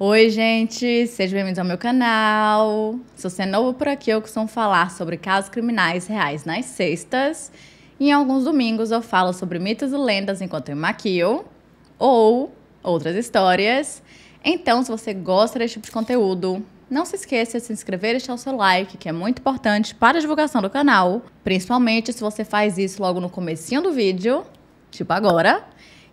Oi, gente! Sejam bem-vindos ao meu canal! Se você é novo por aqui, eu costumo falar sobre casos criminais reais nas sextas. em alguns domingos eu falo sobre mitos e lendas enquanto eu maquio. Ou outras histórias. Então, se você gosta desse tipo de conteúdo, não se esqueça de se inscrever e deixar o seu like, que é muito importante para a divulgação do canal, principalmente se você faz isso logo no comecinho do vídeo, tipo agora.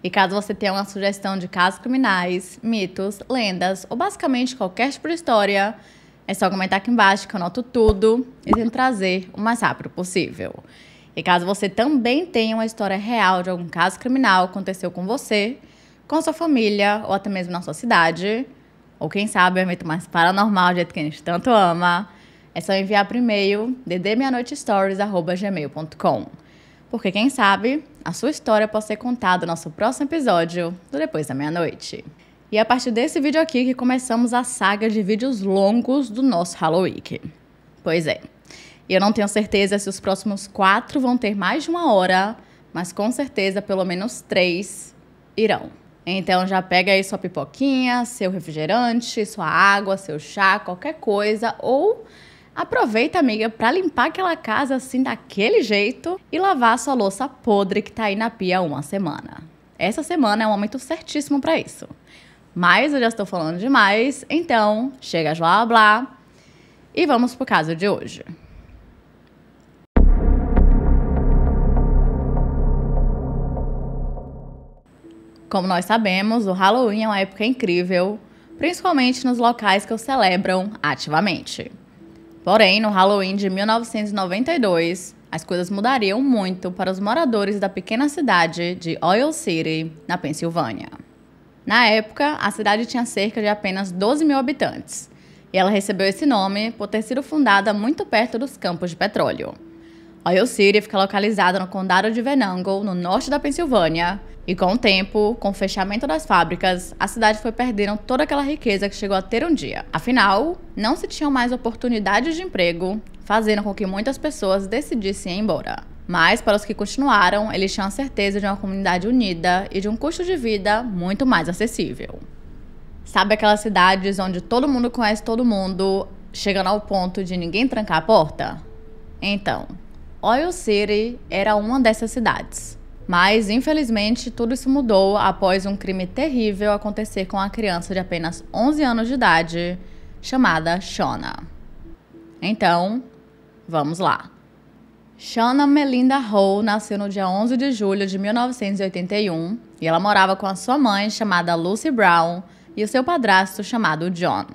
E caso você tenha uma sugestão de casos criminais, mitos, lendas ou basicamente qualquer tipo de história, é só comentar aqui embaixo que eu anoto tudo e tento trazer o mais rápido possível. E caso você também tenha uma história real de algum caso criminal que aconteceu com você, com sua família ou até mesmo na sua cidade, ou quem sabe um evento mais paranormal, do jeito que a gente tanto ama, é só enviar por e-mail ddmeianoitestories.gmail.com. Porque quem sabe, a sua história pode ser contada no nosso próximo episódio do Depois da Meia-Noite. E é a partir desse vídeo aqui que começamos a saga de vídeos longos do nosso Halloween. Pois é. E eu não tenho certeza se os próximos quatro vão ter mais de uma hora, mas com certeza pelo menos três irão. Então já pega aí sua pipoquinha, seu refrigerante, sua água, seu chá, qualquer coisa ou aproveita, amiga, para limpar aquela casa assim daquele jeito e lavar sua louça podre que tá aí na pia há uma semana. Essa semana é um momento certíssimo para isso. Mas eu já estou falando demais, então chega a blá blá e vamos pro caso de hoje. Como nós sabemos, o Halloween é uma época incrível, principalmente nos locais que o celebram ativamente. Porém, no Halloween de 1992, as coisas mudariam muito para os moradores da pequena cidade de Oil City, na Pensilvânia. Na época, a cidade tinha cerca de apenas 12 mil habitantes, e ela recebeu esse nome por ter sido fundada muito perto dos campos de petróleo. A City fica localizada no condado de Venango, no norte da Pensilvânia. E com o tempo, com o fechamento das fábricas, a cidade foi perdendo toda aquela riqueza que chegou a ter um dia. Afinal, não se tinham mais oportunidades de emprego, fazendo com que muitas pessoas decidissem ir embora. Mas, para os que continuaram, eles tinham a certeza de uma comunidade unida e de um custo de vida muito mais acessível. Sabe aquelas cidades onde todo mundo conhece todo mundo, chegando ao ponto de ninguém trancar a porta? Então, Oil City era uma dessas cidades. Mas, infelizmente, tudo isso mudou após um crime terrível acontecer com a criança de apenas 11 anos de idade, chamada Shona. Então, vamos lá. Shona Melinda Hall nasceu no dia 11 de julho de 1981 e ela morava com a sua mãe, chamada Lucy Brown, e o seu padrasto, chamado John.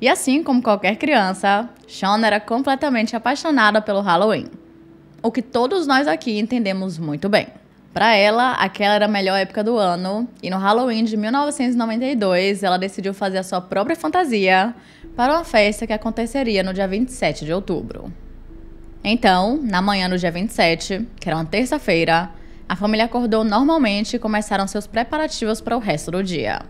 E assim como qualquer criança, Shona era completamente apaixonada pelo Halloween o que todos nós aqui entendemos muito bem. Para ela, aquela era a melhor época do ano, e no Halloween de 1992, ela decidiu fazer a sua própria fantasia para uma festa que aconteceria no dia 27 de outubro. Então, na manhã do dia 27, que era uma terça-feira, a família acordou normalmente e começaram seus preparativos para o resto do dia.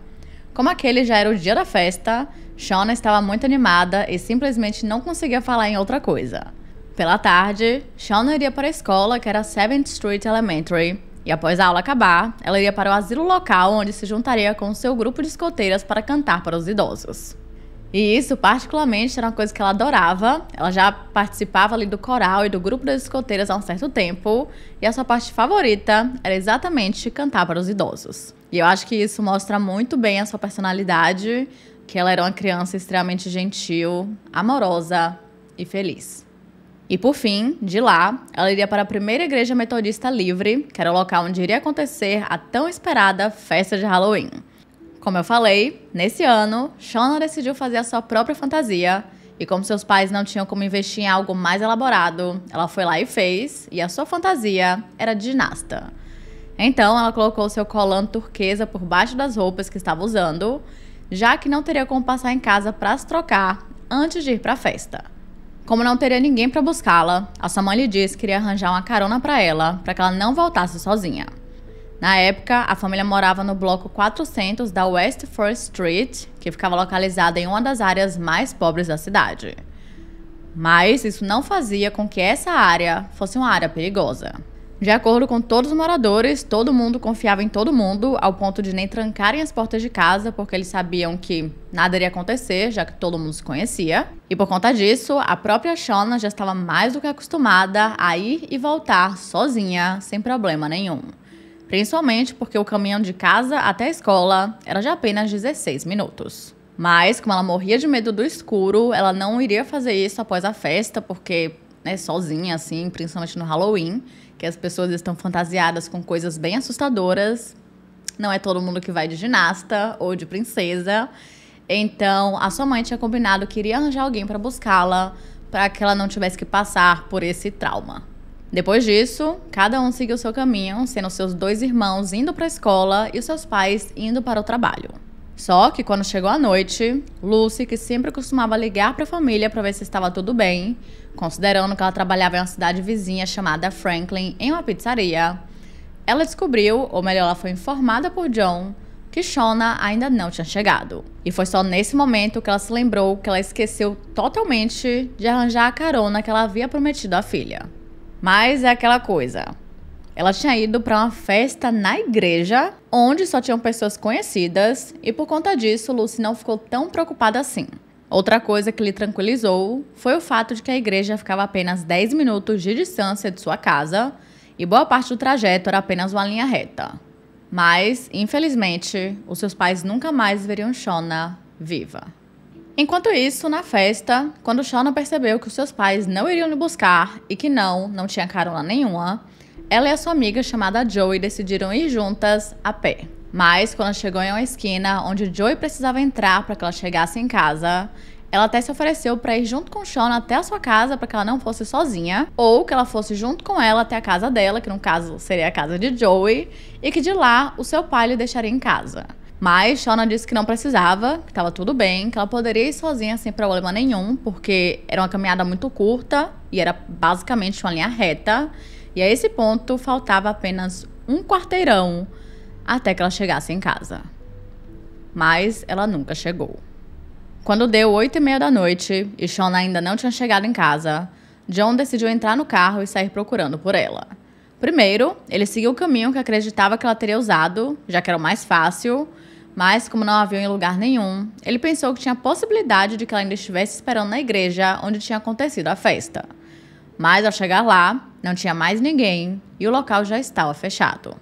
Como aquele já era o dia da festa, Shauna estava muito animada e simplesmente não conseguia falar em outra coisa. Pela tarde, Shauna iria para a escola, que era 7th Street Elementary, e após a aula acabar, ela iria para o asilo local, onde se juntaria com seu grupo de escoteiras para cantar para os idosos. E isso, particularmente, era uma coisa que ela adorava. Ela já participava ali do coral e do grupo das escoteiras há um certo tempo. E a sua parte favorita era exatamente cantar para os idosos. E eu acho que isso mostra muito bem a sua personalidade, que ela era uma criança extremamente gentil, amorosa e feliz. E por fim, de lá, ela iria para a primeira igreja metodista livre, que era o local onde iria acontecer a tão esperada festa de Halloween. Como eu falei, nesse ano, Shona decidiu fazer a sua própria fantasia, e como seus pais não tinham como investir em algo mais elaborado, ela foi lá e fez, e a sua fantasia era de ginasta. Então, ela colocou seu colã turquesa por baixo das roupas que estava usando, já que não teria como passar em casa para se trocar antes de ir para a festa. Como não teria ninguém para buscá-la, a sua mãe lhe disse que iria arranjar uma carona para ela, para que ela não voltasse sozinha. Na época, a família morava no bloco 400 da West First Street, que ficava localizada em uma das áreas mais pobres da cidade. Mas isso não fazia com que essa área fosse uma área perigosa. De acordo com todos os moradores, todo mundo confiava em todo mundo, ao ponto de nem trancarem as portas de casa, porque eles sabiam que nada iria acontecer, já que todo mundo se conhecia. E por conta disso, a própria Shona já estava mais do que acostumada a ir e voltar sozinha, sem problema nenhum. Principalmente porque o caminhão de casa até a escola era de apenas 16 minutos. Mas, como ela morria de medo do escuro, ela não iria fazer isso após a festa, porque, né, sozinha, assim, principalmente no Halloween, que as pessoas estão fantasiadas com coisas bem assustadoras. Não é todo mundo que vai de ginasta ou de princesa. Então, a sua mãe tinha combinado que iria arranjar alguém para buscá-la, para que ela não tivesse que passar por esse trauma. Depois disso, cada um seguiu seu caminho, sendo seus dois irmãos indo para a escola e seus pais indo para o trabalho. Só que quando chegou a noite, Lucy, que sempre costumava ligar para a família para ver se estava tudo bem, considerando que ela trabalhava em uma cidade vizinha chamada Franklin, em uma pizzaria, ela descobriu, ou melhor, ela foi informada por John, que Shona ainda não tinha chegado. E foi só nesse momento que ela se lembrou que ela esqueceu totalmente de arranjar a carona que ela havia prometido à filha. Mas é aquela coisa, ela tinha ido para uma festa na igreja, onde só tinham pessoas conhecidas, e por conta disso, Lucy não ficou tão preocupada assim. Outra coisa que lhe tranquilizou foi o fato de que a igreja ficava a apenas 10 minutos de distância de sua casa e boa parte do trajeto era apenas uma linha reta. Mas, infelizmente, os seus pais nunca mais veriam Shona viva. Enquanto isso, na festa, quando Shona percebeu que os seus pais não iriam lhe buscar e que não, não tinha carona nenhuma, ela e a sua amiga chamada Joey decidiram ir juntas a pé. Mas quando chegou em uma esquina onde Joey precisava entrar para que ela chegasse em casa, ela até se ofereceu para ir junto com Shawn até a sua casa para que ela não fosse sozinha, ou que ela fosse junto com ela até a casa dela, que no caso seria a casa de Joey, e que de lá o seu pai lhe deixaria em casa. Mas Shona disse que não precisava, que estava tudo bem, que ela poderia ir sozinha sem problema nenhum, porque era uma caminhada muito curta e era basicamente uma linha reta. E a esse ponto faltava apenas um quarteirão até que ela chegasse em casa. Mas ela nunca chegou. Quando deu oito e meia da noite e Shona ainda não tinha chegado em casa, John decidiu entrar no carro e sair procurando por ela. Primeiro, ele seguiu o caminho que acreditava que ela teria usado, já que era o mais fácil, mas como não a viu em lugar nenhum, ele pensou que tinha possibilidade de que ela ainda estivesse esperando na igreja onde tinha acontecido a festa. Mas ao chegar lá, não tinha mais ninguém e o local já estava fechado.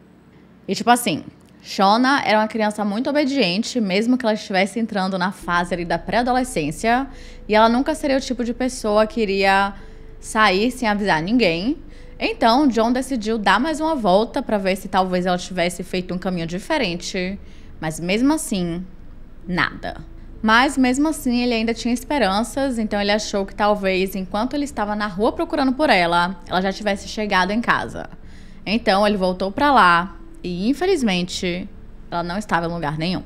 E tipo assim, Shona era uma criança muito obediente, mesmo que ela estivesse entrando na fase ali da pré-adolescência, e ela nunca seria o tipo de pessoa que iria sair sem avisar ninguém. Então, John decidiu dar mais uma volta para ver se talvez ela tivesse feito um caminho diferente, mas mesmo assim, nada. Mas mesmo assim, ele ainda tinha esperanças, então ele achou que talvez enquanto ele estava na rua procurando por ela, ela já tivesse chegado em casa. Então ele voltou para lá e infelizmente ela não estava em lugar nenhum.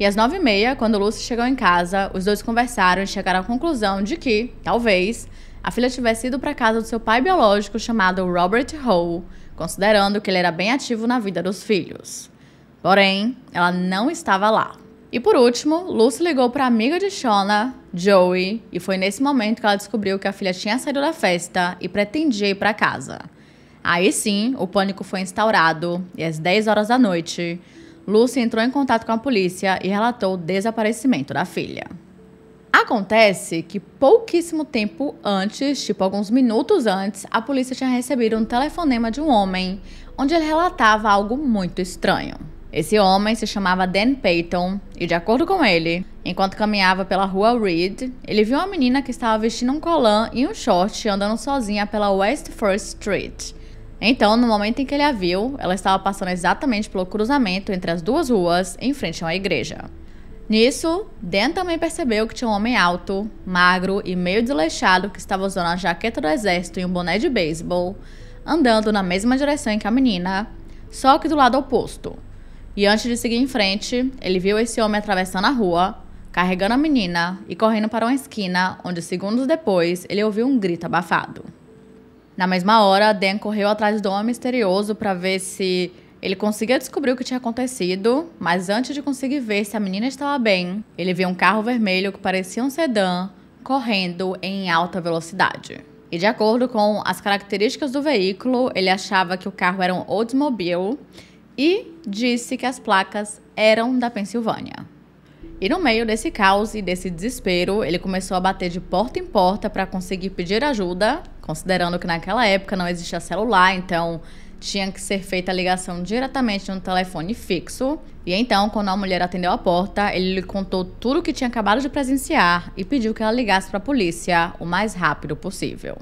E às nove e meia, quando Lucy chegou em casa, os dois conversaram e chegaram à conclusão de que, talvez, a filha tivesse ido para casa do seu pai biológico chamado Robert Hall, considerando que ele era bem ativo na vida dos filhos. Porém, ela não estava lá. E por último, Lucy ligou para amiga de Shona, Joey, e foi nesse momento que ela descobriu que a filha tinha saído da festa e pretendia ir para casa. Aí sim, o pânico foi instaurado e às 10 horas da noite, Lucy entrou em contato com a polícia e relatou o desaparecimento da filha. Acontece que pouquíssimo tempo antes, tipo alguns minutos antes, a polícia tinha recebido um telefonema de um homem, onde ele relatava algo muito estranho. Esse homem se chamava Dan Payton e, de acordo com ele, enquanto caminhava pela rua Reed, ele viu uma menina que estava vestindo um colã e um short andando sozinha pela West First Street. Então, no momento em que ele a viu, ela estava passando exatamente pelo cruzamento entre as duas ruas, em frente a uma igreja. Nisso, Dan também percebeu que tinha um homem alto, magro e meio desleixado que estava usando a jaqueta do exército e um boné de beisebol, andando na mesma direção que a menina, só que do lado oposto. E antes de seguir em frente, ele viu esse homem atravessando a rua, carregando a menina e correndo para uma esquina, onde segundos depois ele ouviu um grito abafado. Na mesma hora, Dan correu atrás do homem misterioso para ver se ele conseguia descobrir o que tinha acontecido, mas antes de conseguir ver se a menina estava bem, ele viu um carro vermelho que parecia um sedã correndo em alta velocidade. E de acordo com as características do veículo, ele achava que o carro era um Oldsmobile e disse que as placas eram da Pensilvânia. E no meio desse caos e desse desespero, ele começou a bater de porta em porta para conseguir pedir ajuda, considerando que naquela época não existia celular, então tinha que ser feita a ligação diretamente no telefone fixo. E então, quando a mulher atendeu a porta, ele lhe contou tudo o que tinha acabado de presenciar e pediu que ela ligasse para a polícia o mais rápido possível.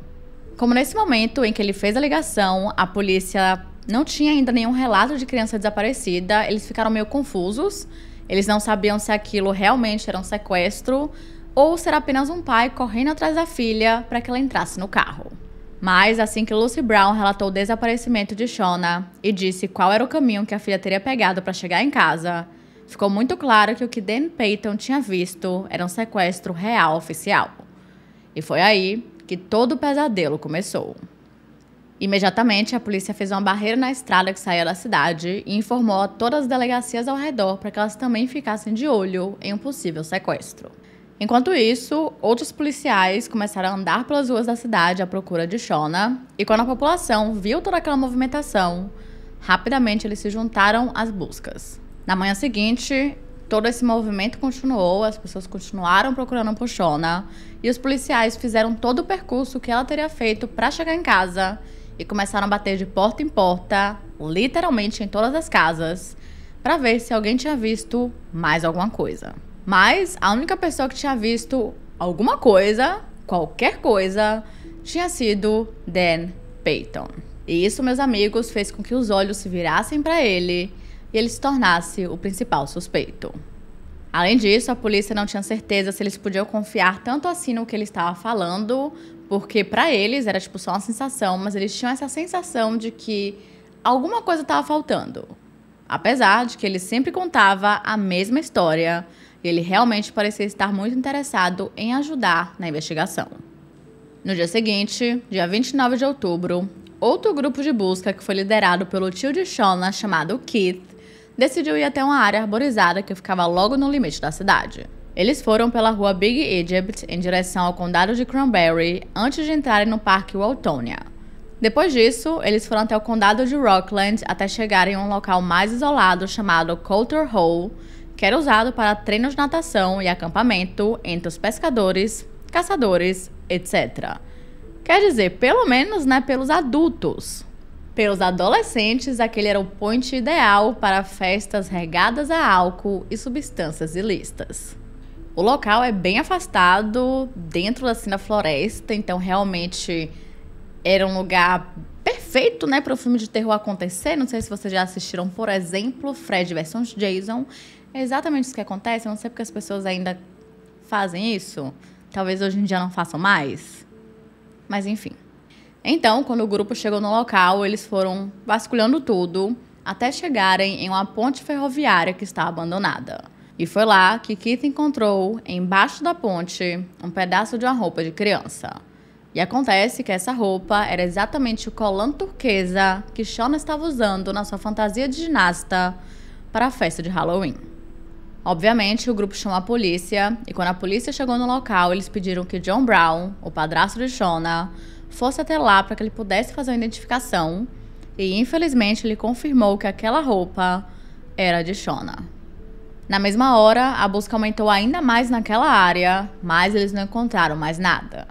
Como nesse momento em que ele fez a ligação, a polícia não tinha ainda nenhum relato de criança desaparecida, eles ficaram meio confusos. Eles não sabiam se aquilo realmente era um sequestro ou se era apenas um pai correndo atrás da filha para que ela entrasse no carro. Mas assim que Lucy Brown relatou o desaparecimento de Shona e disse qual era o caminho que a filha teria pegado para chegar em casa, ficou muito claro que o que Dan Peyton tinha visto era um sequestro real oficial. E foi aí que todo o pesadelo começou. Imediatamente, a polícia fez uma barreira na estrada que saía da cidade e informou a todas as delegacias ao redor para que elas também ficassem de olho em um possível sequestro. Enquanto isso, outros policiais começaram a andar pelas ruas da cidade à procura de Shona, e quando a população viu toda aquela movimentação, rapidamente eles se juntaram às buscas. Na manhã seguinte, todo esse movimento continuou, as pessoas continuaram procurando por Shona, e os policiais fizeram todo o percurso que ela teria feito para chegar em casa e começaram a bater de porta em porta, literalmente em todas as casas, para ver se alguém tinha visto mais alguma coisa. Mas a única pessoa que tinha visto alguma coisa, qualquer coisa, tinha sido Dan Peyton. E isso, meus amigos, fez com que os olhos se virassem para ele e ele se tornasse o principal suspeito. Além disso, a polícia não tinha certeza se eles podiam confiar tanto assim no que ele estava falando porque para eles era tipo só uma sensação, mas eles tinham essa sensação de que alguma coisa estava faltando. Apesar de que ele sempre contava a mesma história, ele realmente parecia estar muito interessado em ajudar na investigação. No dia seguinte, dia 29 de outubro, outro grupo de busca que foi liderado pelo tio de Shona, chamado Keith, decidiu ir até uma área arborizada que ficava logo no limite da cidade. Eles foram pela rua Big Egypt em direção ao condado de Cranberry antes de entrarem no Parque Waltonia. Depois disso, eles foram até o condado de Rockland até chegarem a um local mais isolado chamado Coulter Hall, que era usado para treinos de natação e acampamento entre os pescadores, caçadores, etc. Quer dizer, pelo menos, né, pelos adultos. Pelos adolescentes, aquele era o ponto ideal para festas regadas a álcool e substâncias ilícitas. O local é bem afastado, dentro assim da floresta, então realmente era um lugar perfeito, né, para o filme de terror acontecer. Não sei se vocês já assistiram, por exemplo, Fred vs Jason. É exatamente isso que acontece. Eu não sei porque as pessoas ainda fazem isso. Talvez hoje em dia não façam mais. Mas enfim. Então, quando o grupo chegou no local, eles foram vasculhando tudo até chegarem em uma ponte ferroviária que está abandonada. E foi lá que Keith encontrou, embaixo da ponte, um pedaço de uma roupa de criança. E acontece que essa roupa era exatamente o colã turquesa que Shona estava usando na sua fantasia de ginasta para a festa de Halloween. Obviamente, o grupo chamou a polícia, e quando a polícia chegou no local, eles pediram que John Brown, o padrasto de Shona, fosse até lá para que ele pudesse fazer uma identificação, e infelizmente ele confirmou que aquela roupa era de Shona. Na mesma hora, a busca aumentou ainda mais naquela área, mas eles não encontraram mais nada.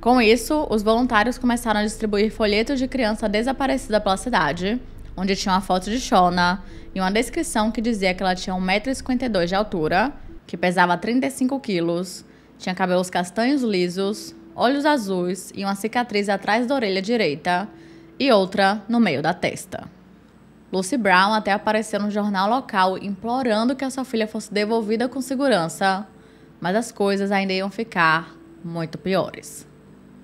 Com isso, os voluntários começaram a distribuir folhetos de criança desaparecida pela cidade, onde tinha uma foto de Shona e uma descrição que dizia que ela tinha 1,52m de altura, que pesava 35 quilos, tinha cabelos castanhos lisos, olhos azuis e uma cicatriz atrás da orelha direita e outra no meio da testa. Lucy Brown até apareceu no jornal local implorando que a sua filha fosse devolvida com segurança, mas as coisas ainda iam ficar muito piores.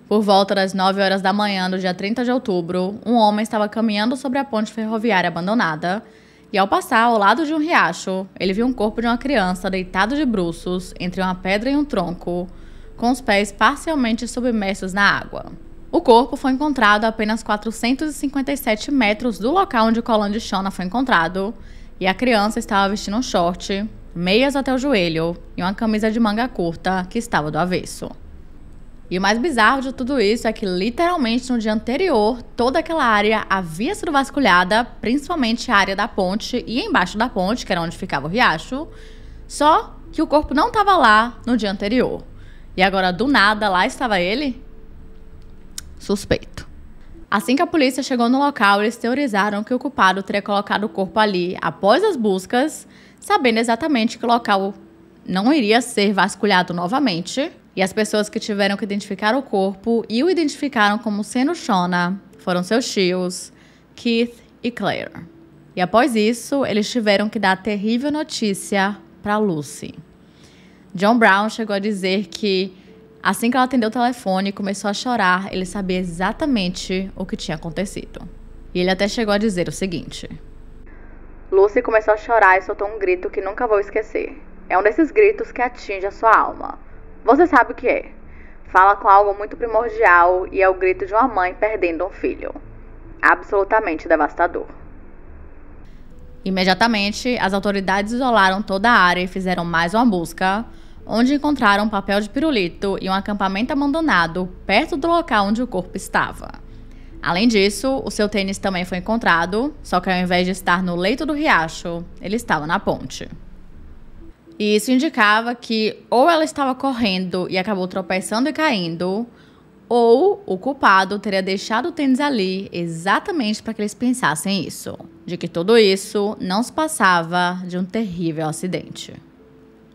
Por volta das 9 horas da manhã do dia 30 de outubro, um homem estava caminhando sobre a ponte ferroviária abandonada e, ao passar ao lado de um riacho, ele viu um corpo de uma criança deitado de bruços entre uma pedra e um tronco, com os pés parcialmente submersos na água. O corpo foi encontrado a apenas 457 metros do local onde Colan de Shona foi encontrado, e a criança estava vestindo um short, meias até o joelho e uma camisa de manga curta que estava do avesso. E o mais bizarro de tudo isso é que literalmente no dia anterior, toda aquela área havia sido vasculhada, principalmente a área da ponte e embaixo da ponte, que era onde ficava o riacho, só que o corpo não estava lá no dia anterior. E agora do nada lá estava ele, suspeito. Assim que a polícia chegou no local, eles teorizaram que o culpado teria colocado o corpo ali após as buscas, sabendo exatamente que o local não iria ser vasculhado novamente. E as pessoas que tiveram que identificar o corpo e o identificaram como sendo Shona foram seus tios, Keith e Claire. E após isso, eles tiveram que dar a terrível notícia para Lucy. John Brown chegou a dizer que Assim que ela atendeu o telefone e começou a chorar, ele sabia exatamente o que tinha acontecido. E ele até chegou a dizer o seguinte: Lucy começou a chorar e soltou um grito que nunca vou esquecer. É um desses gritos que atinge a sua alma. Você sabe o que é. Fala com algo muito primordial e é o grito de uma mãe perdendo um filho. Absolutamente devastador. Imediatamente, as autoridades isolaram toda a área e fizeram mais uma busca, onde encontraram um papel de pirulito e um acampamento abandonado perto do local onde o corpo estava. Além disso, o seu tênis também foi encontrado, só que ao invés de estar no leito do riacho, ele estava na ponte. E isso indicava que ou ela estava correndo e acabou tropeçando e caindo, ou o culpado teria deixado o tênis ali exatamente para que eles pensassem isso, de que tudo isso não se passava de um terrível acidente.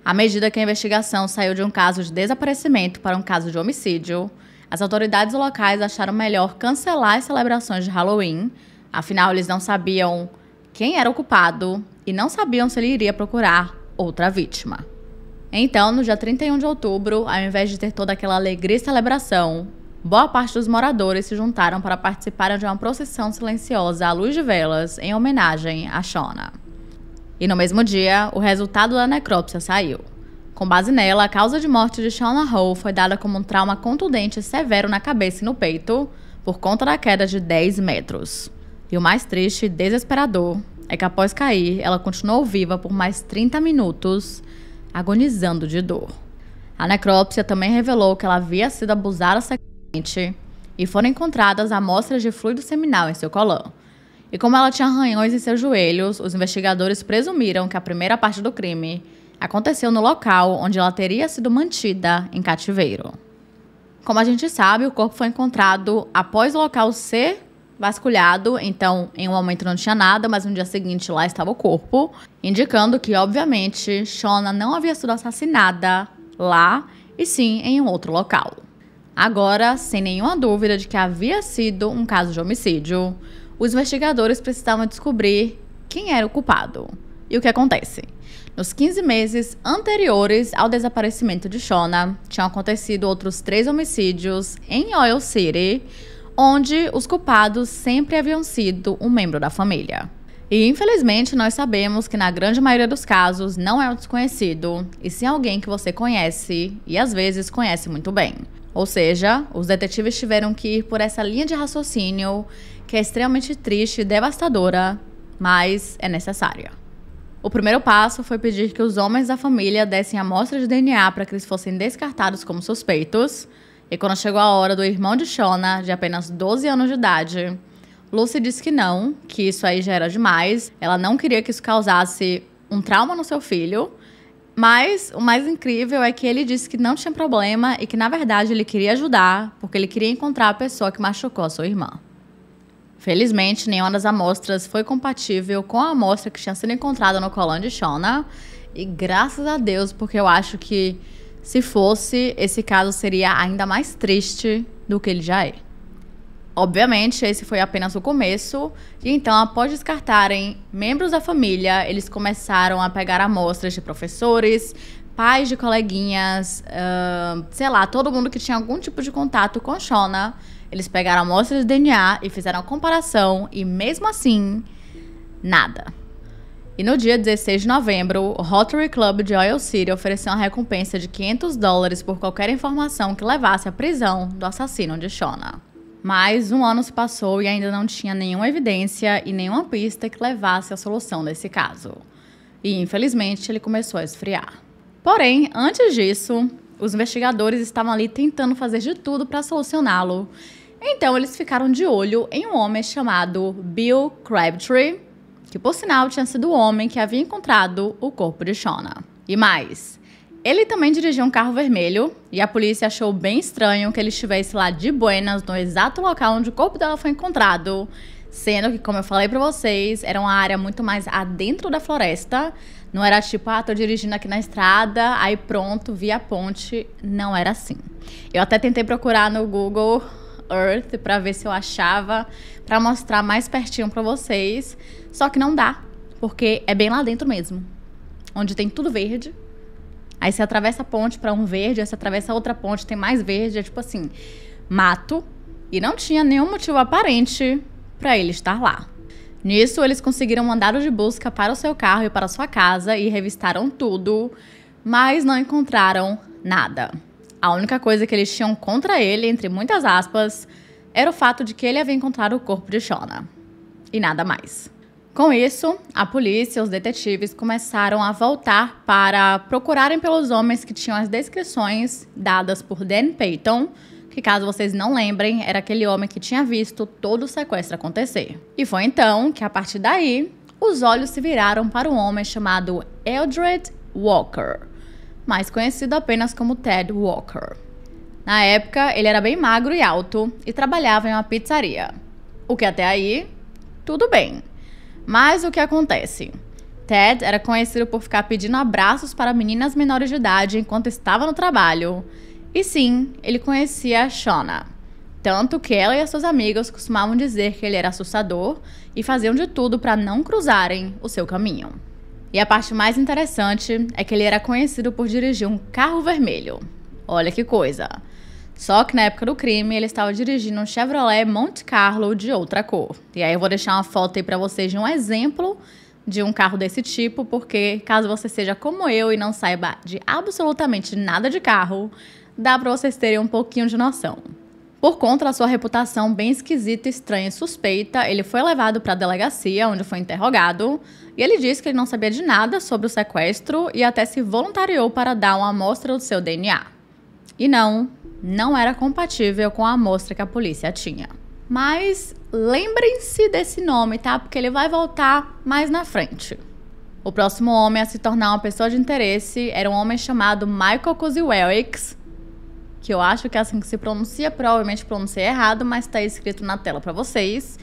À medida que a investigação saiu de um caso de desaparecimento para um caso de homicídio, as autoridades locais acharam melhor cancelar as celebrações de Halloween, afinal, eles não sabiam quem era o culpado e não sabiam se ele iria procurar outra vítima. Então, no dia 31 de outubro, ao invés de ter toda aquela alegria e celebração, boa parte dos moradores se juntaram para participarem de uma procissão silenciosa à luz de velas em homenagem a Shona. E no mesmo dia, o resultado da necrópsia saiu. Com base nela, a causa de morte de Shauna Hall foi dada como um trauma contundente severo na cabeça e no peito, por conta da queda de 10 metros. E o mais triste e desesperador é que após cair, ela continuou viva por mais 30 minutos, agonizando de dor. A necrópsia também revelou que ela havia sido abusada sexualmente e foram encontradas amostras de fluido seminal em seu colão. E como ela tinha arranhões em seus joelhos, os investigadores presumiram que a primeira parte do crime aconteceu no local onde ela teria sido mantida em cativeiro. Como a gente sabe, o corpo foi encontrado após o local ser vasculhado, então em um momento não tinha nada, mas no dia seguinte lá estava o corpo, indicando que, obviamente, Shona não havia sido assassinada lá, e sim em um outro local. Agora, sem nenhuma dúvida de que havia sido um caso de homicídio, os investigadores precisavam descobrir quem era o culpado. E o que acontece? Nos 15 meses anteriores ao desaparecimento de Shona, tinham acontecido outros três homicídios em Oil City, onde os culpados sempre haviam sido um membro da família. E infelizmente nós sabemos que na grande maioria dos casos não é o desconhecido, e sim alguém que você conhece e às vezes conhece muito bem. Ou seja, os detetives tiveram que ir por essa linha de raciocínio que é extremamente triste e devastadora, mas é necessária. O primeiro passo foi pedir que os homens da família dessem amostra de DNA para que eles fossem descartados como suspeitos. E quando chegou a hora do irmão de Shona, de apenas 12 anos de idade, Lucy disse que não, que isso aí já era demais. Ela não queria que isso causasse um trauma no seu filho. Mas o mais incrível é que ele disse que não tinha problema e que, na verdade, ele queria ajudar, porque ele queria encontrar a pessoa que machucou a sua irmã. Felizmente, nenhuma das amostras foi compatível com a amostra que tinha sido encontrada no colão de Shona. E graças a Deus, porque eu acho que se fosse, esse caso seria ainda mais triste do que ele já é. Obviamente, esse foi apenas o começo, e então, após descartarem membros da família, eles começaram a pegar amostras de professores, pais de coleguinhas, uh, sei lá, todo mundo que tinha algum tipo de contato com Shona eles pegaram amostras de DNA e fizeram a comparação e mesmo assim, nada. E no dia 16 de novembro, o Rotary Club de Oil City ofereceu uma recompensa de 500 dólares por qualquer informação que levasse à prisão do assassino de Shona. Mas um ano se passou e ainda não tinha nenhuma evidência e nenhuma pista que levasse à solução desse caso. E infelizmente ele começou a esfriar. Porém, antes disso, os investigadores estavam ali tentando fazer de tudo para solucioná-lo então eles ficaram de olho em um homem chamado Bill Crabtree, que por sinal tinha sido o homem que havia encontrado o corpo de Shona. E mais, ele também dirigia um carro vermelho e a polícia achou bem estranho que ele estivesse lá de buenas no exato local onde o corpo dela foi encontrado, sendo que, como eu falei para vocês, era uma área muito mais adentro da floresta, não era tipo, ah, tô dirigindo aqui na estrada, aí pronto, via a ponte, não era assim. Eu até tentei procurar no Google Earth para ver se eu achava, para mostrar mais pertinho para vocês. Só que não dá, porque é bem lá dentro mesmo, onde tem tudo verde. Aí você atravessa a ponte para um verde, aí você atravessa outra ponte, tem mais verde, é tipo assim, mato. E não tinha nenhum motivo aparente para ele estar lá. Nisso, eles conseguiram mandar o de busca para o seu carro e para sua casa e revistaram tudo, mas não encontraram nada. A única coisa que eles tinham contra ele, entre muitas aspas, era o fato de que ele havia encontrado o corpo de Shona. E nada mais. Com isso, a polícia e os detetives começaram a voltar para procurarem pelos homens que tinham as descrições dadas por Dan Peyton, que, caso vocês não lembrem, era aquele homem que tinha visto todo o sequestro acontecer. E foi então que, a partir daí, os olhos se viraram para um homem chamado Eldred Walker mais conhecido apenas como Ted Walker. Na época, ele era bem magro e alto e trabalhava em uma pizzaria. O que até aí, tudo bem. Mas o que acontece? Ted era conhecido por ficar pedindo abraços para meninas menores de idade enquanto estava no trabalho. E sim, ele conhecia Shona. Tanto que ela e as suas amigas costumavam dizer que ele era assustador e faziam de tudo para não cruzarem o seu caminho. E a parte mais interessante é que ele era conhecido por dirigir um carro vermelho. Olha que coisa! Só que na época do crime ele estava dirigindo um Chevrolet Monte Carlo de outra cor. E aí eu vou deixar uma foto aí para vocês de um exemplo de um carro desse tipo, porque caso você seja como eu e não saiba de absolutamente nada de carro, dá para vocês terem um pouquinho de noção. Por conta da sua reputação bem esquisita, estranha e suspeita, ele foi levado para a delegacia, onde foi interrogado, e ele disse que ele não sabia de nada sobre o sequestro e até se voluntariou para dar uma amostra do seu DNA. E não, não era compatível com a amostra que a polícia tinha. Mas lembrem-se desse nome, tá? Porque ele vai voltar mais na frente. O próximo homem a se tornar uma pessoa de interesse era um homem chamado Michael Koziewicz, que eu acho que é assim que se pronuncia, provavelmente pronunciei errado, mas está escrito na tela para vocês.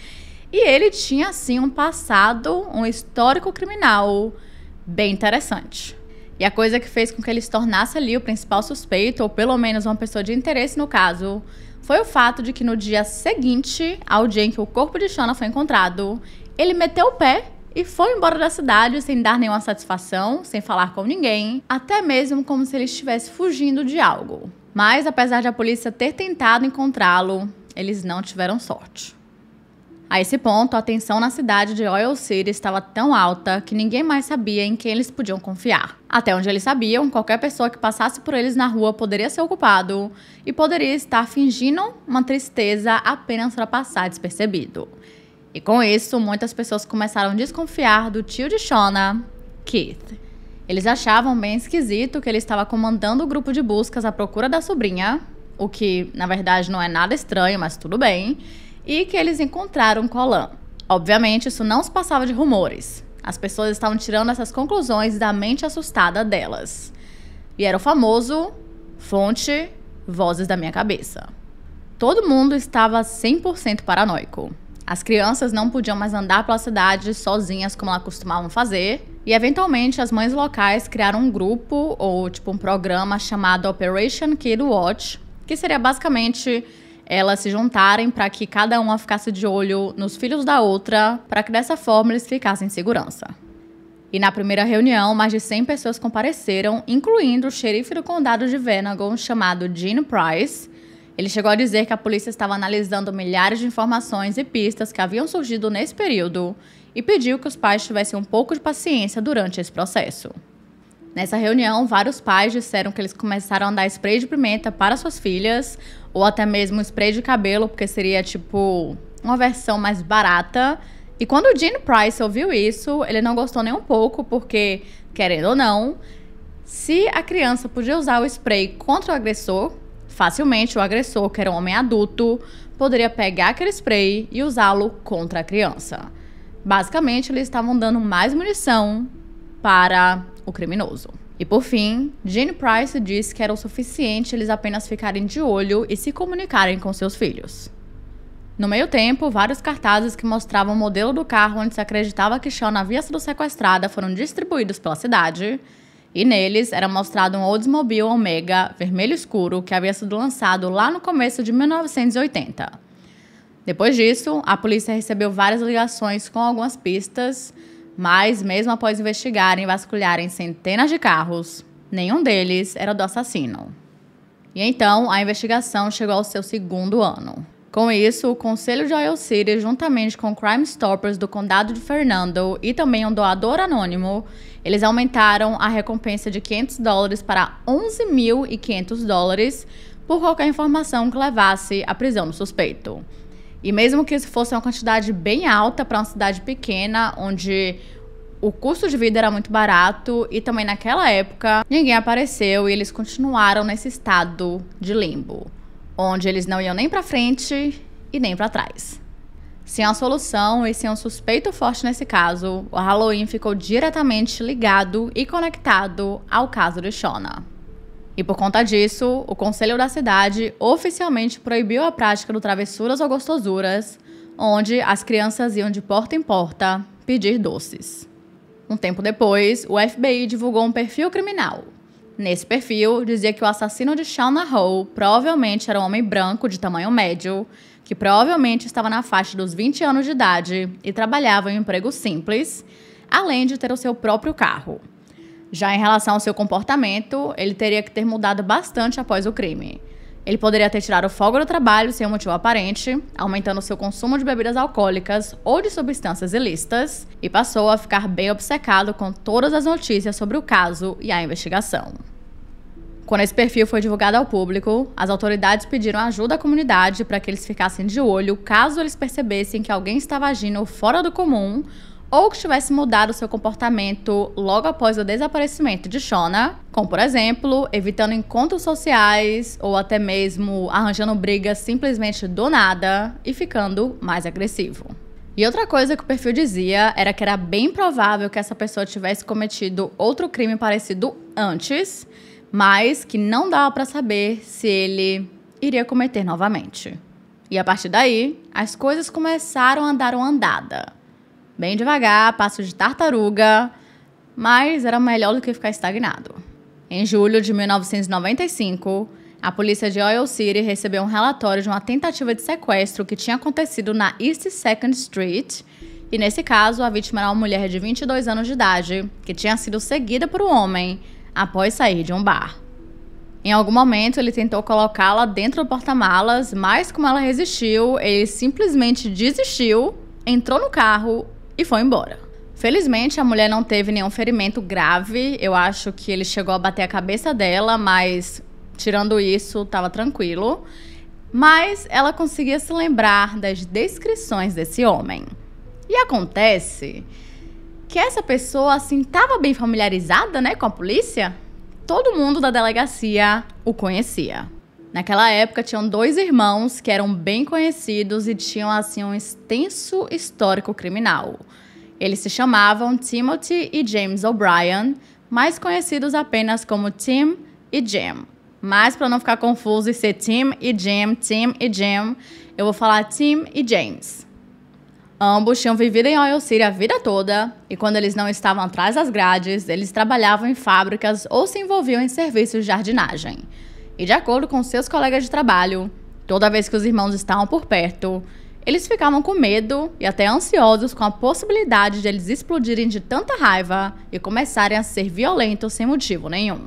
E ele tinha, assim, um passado, um histórico criminal bem interessante. E a coisa que fez com que ele se tornasse ali o principal suspeito, ou pelo menos uma pessoa de interesse no caso, foi o fato de que no dia seguinte ao dia em que o corpo de Shona foi encontrado, ele meteu o pé e foi embora da cidade sem dar nenhuma satisfação, sem falar com ninguém, até mesmo como se ele estivesse fugindo de algo. Mas apesar de a polícia ter tentado encontrá-lo, eles não tiveram sorte. A esse ponto, a tensão na cidade de Oil City estava tão alta que ninguém mais sabia em quem eles podiam confiar. Até onde eles sabiam, qualquer pessoa que passasse por eles na rua poderia ser ocupado e poderia estar fingindo uma tristeza apenas para passar despercebido. E com isso, muitas pessoas começaram a desconfiar do tio de Shona, Keith. Eles achavam bem esquisito que ele estava comandando o grupo de buscas à procura da sobrinha, o que na verdade não é nada estranho, mas tudo bem, e que eles encontraram Colan. Obviamente, isso não se passava de rumores. As pessoas estavam tirando essas conclusões da mente assustada delas. E era o famoso fonte vozes da minha cabeça. Todo mundo estava 100% paranoico. As crianças não podiam mais andar pela cidade sozinhas como elas costumavam fazer. E eventualmente as mães locais criaram um grupo ou tipo um programa chamado Operation Kid Watch, que seria basicamente elas se juntarem para que cada uma ficasse de olho nos filhos da outra, para que dessa forma eles ficassem em segurança. E na primeira reunião, mais de 100 pessoas compareceram, incluindo o xerife do condado de Venagon chamado Gene Price, ele chegou a dizer que a polícia estava analisando milhares de informações e pistas que haviam surgido nesse período e pediu que os pais tivessem um pouco de paciência durante esse processo. Nessa reunião, vários pais disseram que eles começaram a dar spray de pimenta para suas filhas, ou até mesmo spray de cabelo, porque seria tipo uma versão mais barata. E quando o Gene Price ouviu isso, ele não gostou nem um pouco, porque, querendo ou não, se a criança podia usar o spray contra o agressor, Facilmente o agressor, que era um homem adulto, poderia pegar aquele spray e usá-lo contra a criança. Basicamente, eles estavam dando mais munição para o criminoso. E por fim, Jane Price disse que era o suficiente eles apenas ficarem de olho e se comunicarem com seus filhos. No meio tempo, vários cartazes que mostravam o modelo do carro onde se acreditava que Shawn havia sido sequestrada foram distribuídos pela cidade, e neles era mostrado um Oldsmobile Omega vermelho escuro que havia sido lançado lá no começo de 1980. Depois disso, a polícia recebeu várias ligações com algumas pistas, mas mesmo após investigarem e vasculharem centenas de carros, nenhum deles era do assassino. E então a investigação chegou ao seu segundo ano. Com isso, o Conselho de Oil City, juntamente com Crime Stoppers do Condado de Fernando e também um doador anônimo, eles aumentaram a recompensa de 500 dólares para 11.500 dólares por qualquer informação que levasse à prisão do suspeito. E mesmo que isso fosse uma quantidade bem alta para uma cidade pequena, onde o custo de vida era muito barato e também naquela época ninguém apareceu e eles continuaram nesse estado de limbo onde eles não iam nem para frente e nem para trás. Sem a solução e sem um suspeito forte nesse caso, o Halloween ficou diretamente ligado e conectado ao caso de Shona. E por conta disso, o Conselho da Cidade oficialmente proibiu a prática do travessuras ou gostosuras, onde as crianças iam de porta em porta pedir doces. Um tempo depois, o FBI divulgou um perfil criminal, Nesse perfil, dizia que o assassino de Shauna Hall provavelmente era um homem branco de tamanho médio, que provavelmente estava na faixa dos 20 anos de idade e trabalhava em um emprego simples, além de ter o seu próprio carro. Já em relação ao seu comportamento, ele teria que ter mudado bastante após o crime. Ele poderia ter tirado folga do trabalho sem um motivo aparente, aumentando seu consumo de bebidas alcoólicas ou de substâncias ilícitas, e passou a ficar bem obcecado com todas as notícias sobre o caso e a investigação. Quando esse perfil foi divulgado ao público, as autoridades pediram ajuda à comunidade para que eles ficassem de olho caso eles percebessem que alguém estava agindo fora do comum ou que tivesse mudado seu comportamento logo após o desaparecimento de Shona, como por exemplo, evitando encontros sociais ou até mesmo arranjando brigas simplesmente do nada e ficando mais agressivo. E outra coisa que o perfil dizia era que era bem provável que essa pessoa tivesse cometido outro crime parecido antes, mas que não dava para saber se ele iria cometer novamente. E a partir daí, as coisas começaram a dar uma andada bem devagar, passo de tartaruga, mas era melhor do que ficar estagnado. Em julho de 1995, a polícia de Oil City recebeu um relatório de uma tentativa de sequestro que tinha acontecido na East Second Street. E nesse caso, a vítima era uma mulher de 22 anos de idade que tinha sido seguida por um homem após sair de um bar. Em algum momento, ele tentou colocá-la dentro do porta-malas, mas como ela resistiu, ele simplesmente desistiu, entrou no carro e foi embora. Felizmente, a mulher não teve nenhum ferimento grave. Eu acho que ele chegou a bater a cabeça dela, mas tirando isso, estava tranquilo. Mas ela conseguia se lembrar das descrições desse homem. E acontece que essa pessoa assim estava bem familiarizada, né, com a polícia. Todo mundo da delegacia o conhecia. Naquela época tinham dois irmãos que eram bem conhecidos e tinham assim um extenso histórico criminal. Eles se chamavam Timothy e James O'Brien, mais conhecidos apenas como Tim e Jim. Mas para não ficar confuso e ser Tim e Jim, Tim e Jim, eu vou falar Tim e James. Ambos tinham vivido em Oil City a vida toda e quando eles não estavam atrás das grades, eles trabalhavam em fábricas ou se envolviam em serviços de jardinagem. E de acordo com seus colegas de trabalho, toda vez que os irmãos estavam por perto, eles ficavam com medo e até ansiosos com a possibilidade de eles explodirem de tanta raiva e começarem a ser violentos sem motivo nenhum.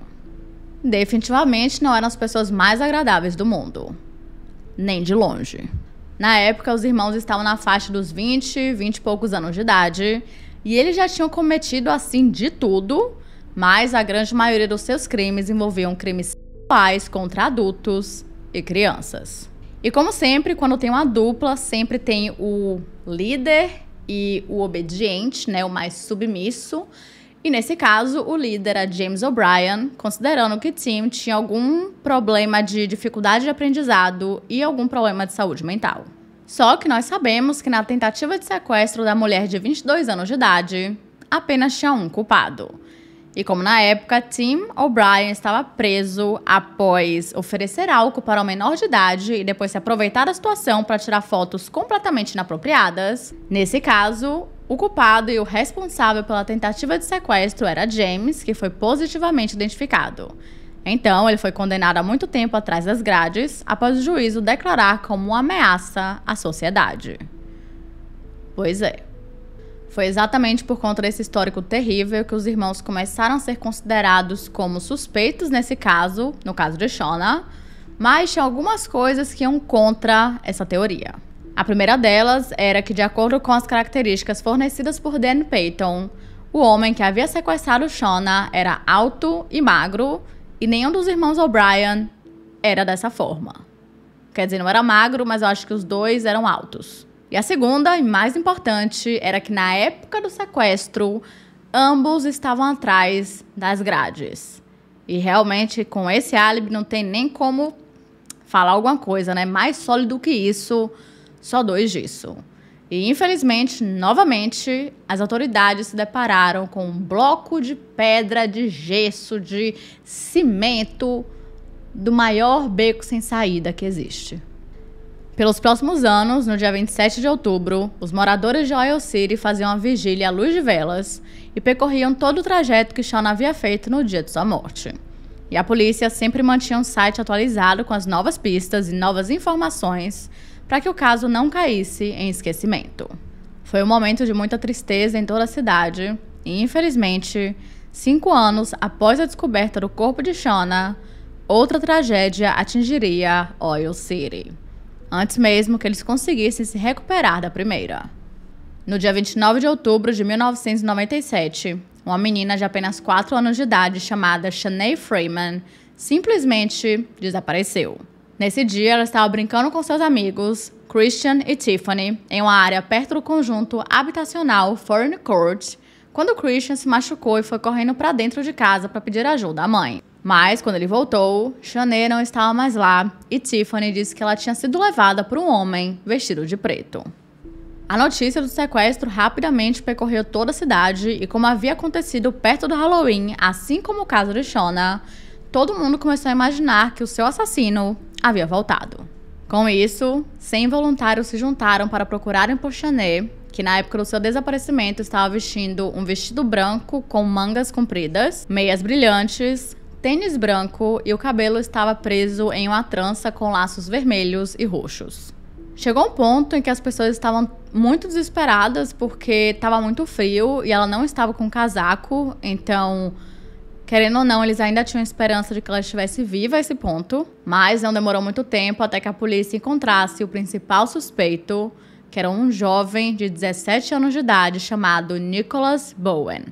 Definitivamente não eram as pessoas mais agradáveis do mundo. Nem de longe. Na época, os irmãos estavam na faixa dos 20, 20 e poucos anos de idade, e eles já tinham cometido assim de tudo, mas a grande maioria dos seus crimes envolviam crimes pais contra adultos e crianças. E como sempre, quando tem uma dupla, sempre tem o líder e o obediente, né, o mais submisso. E nesse caso, o líder é James O'Brien, considerando que Tim tinha algum problema de dificuldade de aprendizado e algum problema de saúde mental. Só que nós sabemos que na tentativa de sequestro da mulher de 22 anos de idade, apenas tinha um culpado. E como na época Tim O'Brien estava preso após oferecer álcool para o menor de idade e depois se aproveitar da situação para tirar fotos completamente inapropriadas, nesse caso, o culpado e o responsável pela tentativa de sequestro era James, que foi positivamente identificado. Então, ele foi condenado há muito tempo atrás das grades, após o juízo declarar como uma ameaça à sociedade. Pois é. Foi exatamente por conta desse histórico terrível que os irmãos começaram a ser considerados como suspeitos nesse caso, no caso de Shona, mas tinha algumas coisas que iam contra essa teoria. A primeira delas era que, de acordo com as características fornecidas por Dan Payton, o homem que havia sequestrado Shona era alto e magro, e nenhum dos irmãos O'Brien era dessa forma. Quer dizer, não era magro, mas eu acho que os dois eram altos. E a segunda, e mais importante, era que na época do sequestro, ambos estavam atrás das grades. E realmente, com esse álibi, não tem nem como falar alguma coisa, né? Mais sólido que isso, só dois disso. E infelizmente, novamente, as autoridades se depararam com um bloco de pedra, de gesso, de cimento do maior beco sem saída que existe. Pelos próximos anos, no dia 27 de outubro, os moradores de Oil City faziam a vigília à luz de velas e percorriam todo o trajeto que Sean havia feito no dia de sua morte. E a polícia sempre mantinha um site atualizado com as novas pistas e novas informações para que o caso não caísse em esquecimento. Foi um momento de muita tristeza em toda a cidade e, infelizmente, cinco anos após a descoberta do corpo de Shona, outra tragédia atingiria Oil City antes mesmo que eles conseguissem se recuperar da primeira. No dia 29 de outubro de 1997, uma menina de apenas 4 anos de idade chamada Shanae Freeman simplesmente desapareceu. Nesse dia, ela estava brincando com seus amigos, Christian e Tiffany, em uma área perto do conjunto habitacional Foreign Court, quando Christian se machucou e foi correndo para dentro de casa para pedir ajuda à mãe. Mas quando ele voltou, Chaney não estava mais lá e Tiffany disse que ela tinha sido levada por um homem vestido de preto. A notícia do sequestro rapidamente percorreu toda a cidade e, como havia acontecido perto do Halloween, assim como o caso de Shona, todo mundo começou a imaginar que o seu assassino havia voltado. Com isso, 100 voluntários se juntaram para procurarem por Chanet que na época do seu desaparecimento estava vestindo um vestido branco com mangas compridas, meias brilhantes, tênis branco e o cabelo estava preso em uma trança com laços vermelhos e roxos. Chegou um ponto em que as pessoas estavam muito desesperadas porque estava muito frio e ela não estava com casaco, então Querendo ou não, eles ainda tinham esperança de que ela estivesse viva a esse ponto, mas não demorou muito tempo até que a polícia encontrasse o principal suspeito, que era um jovem de 17 anos de idade chamado Nicholas Bowen.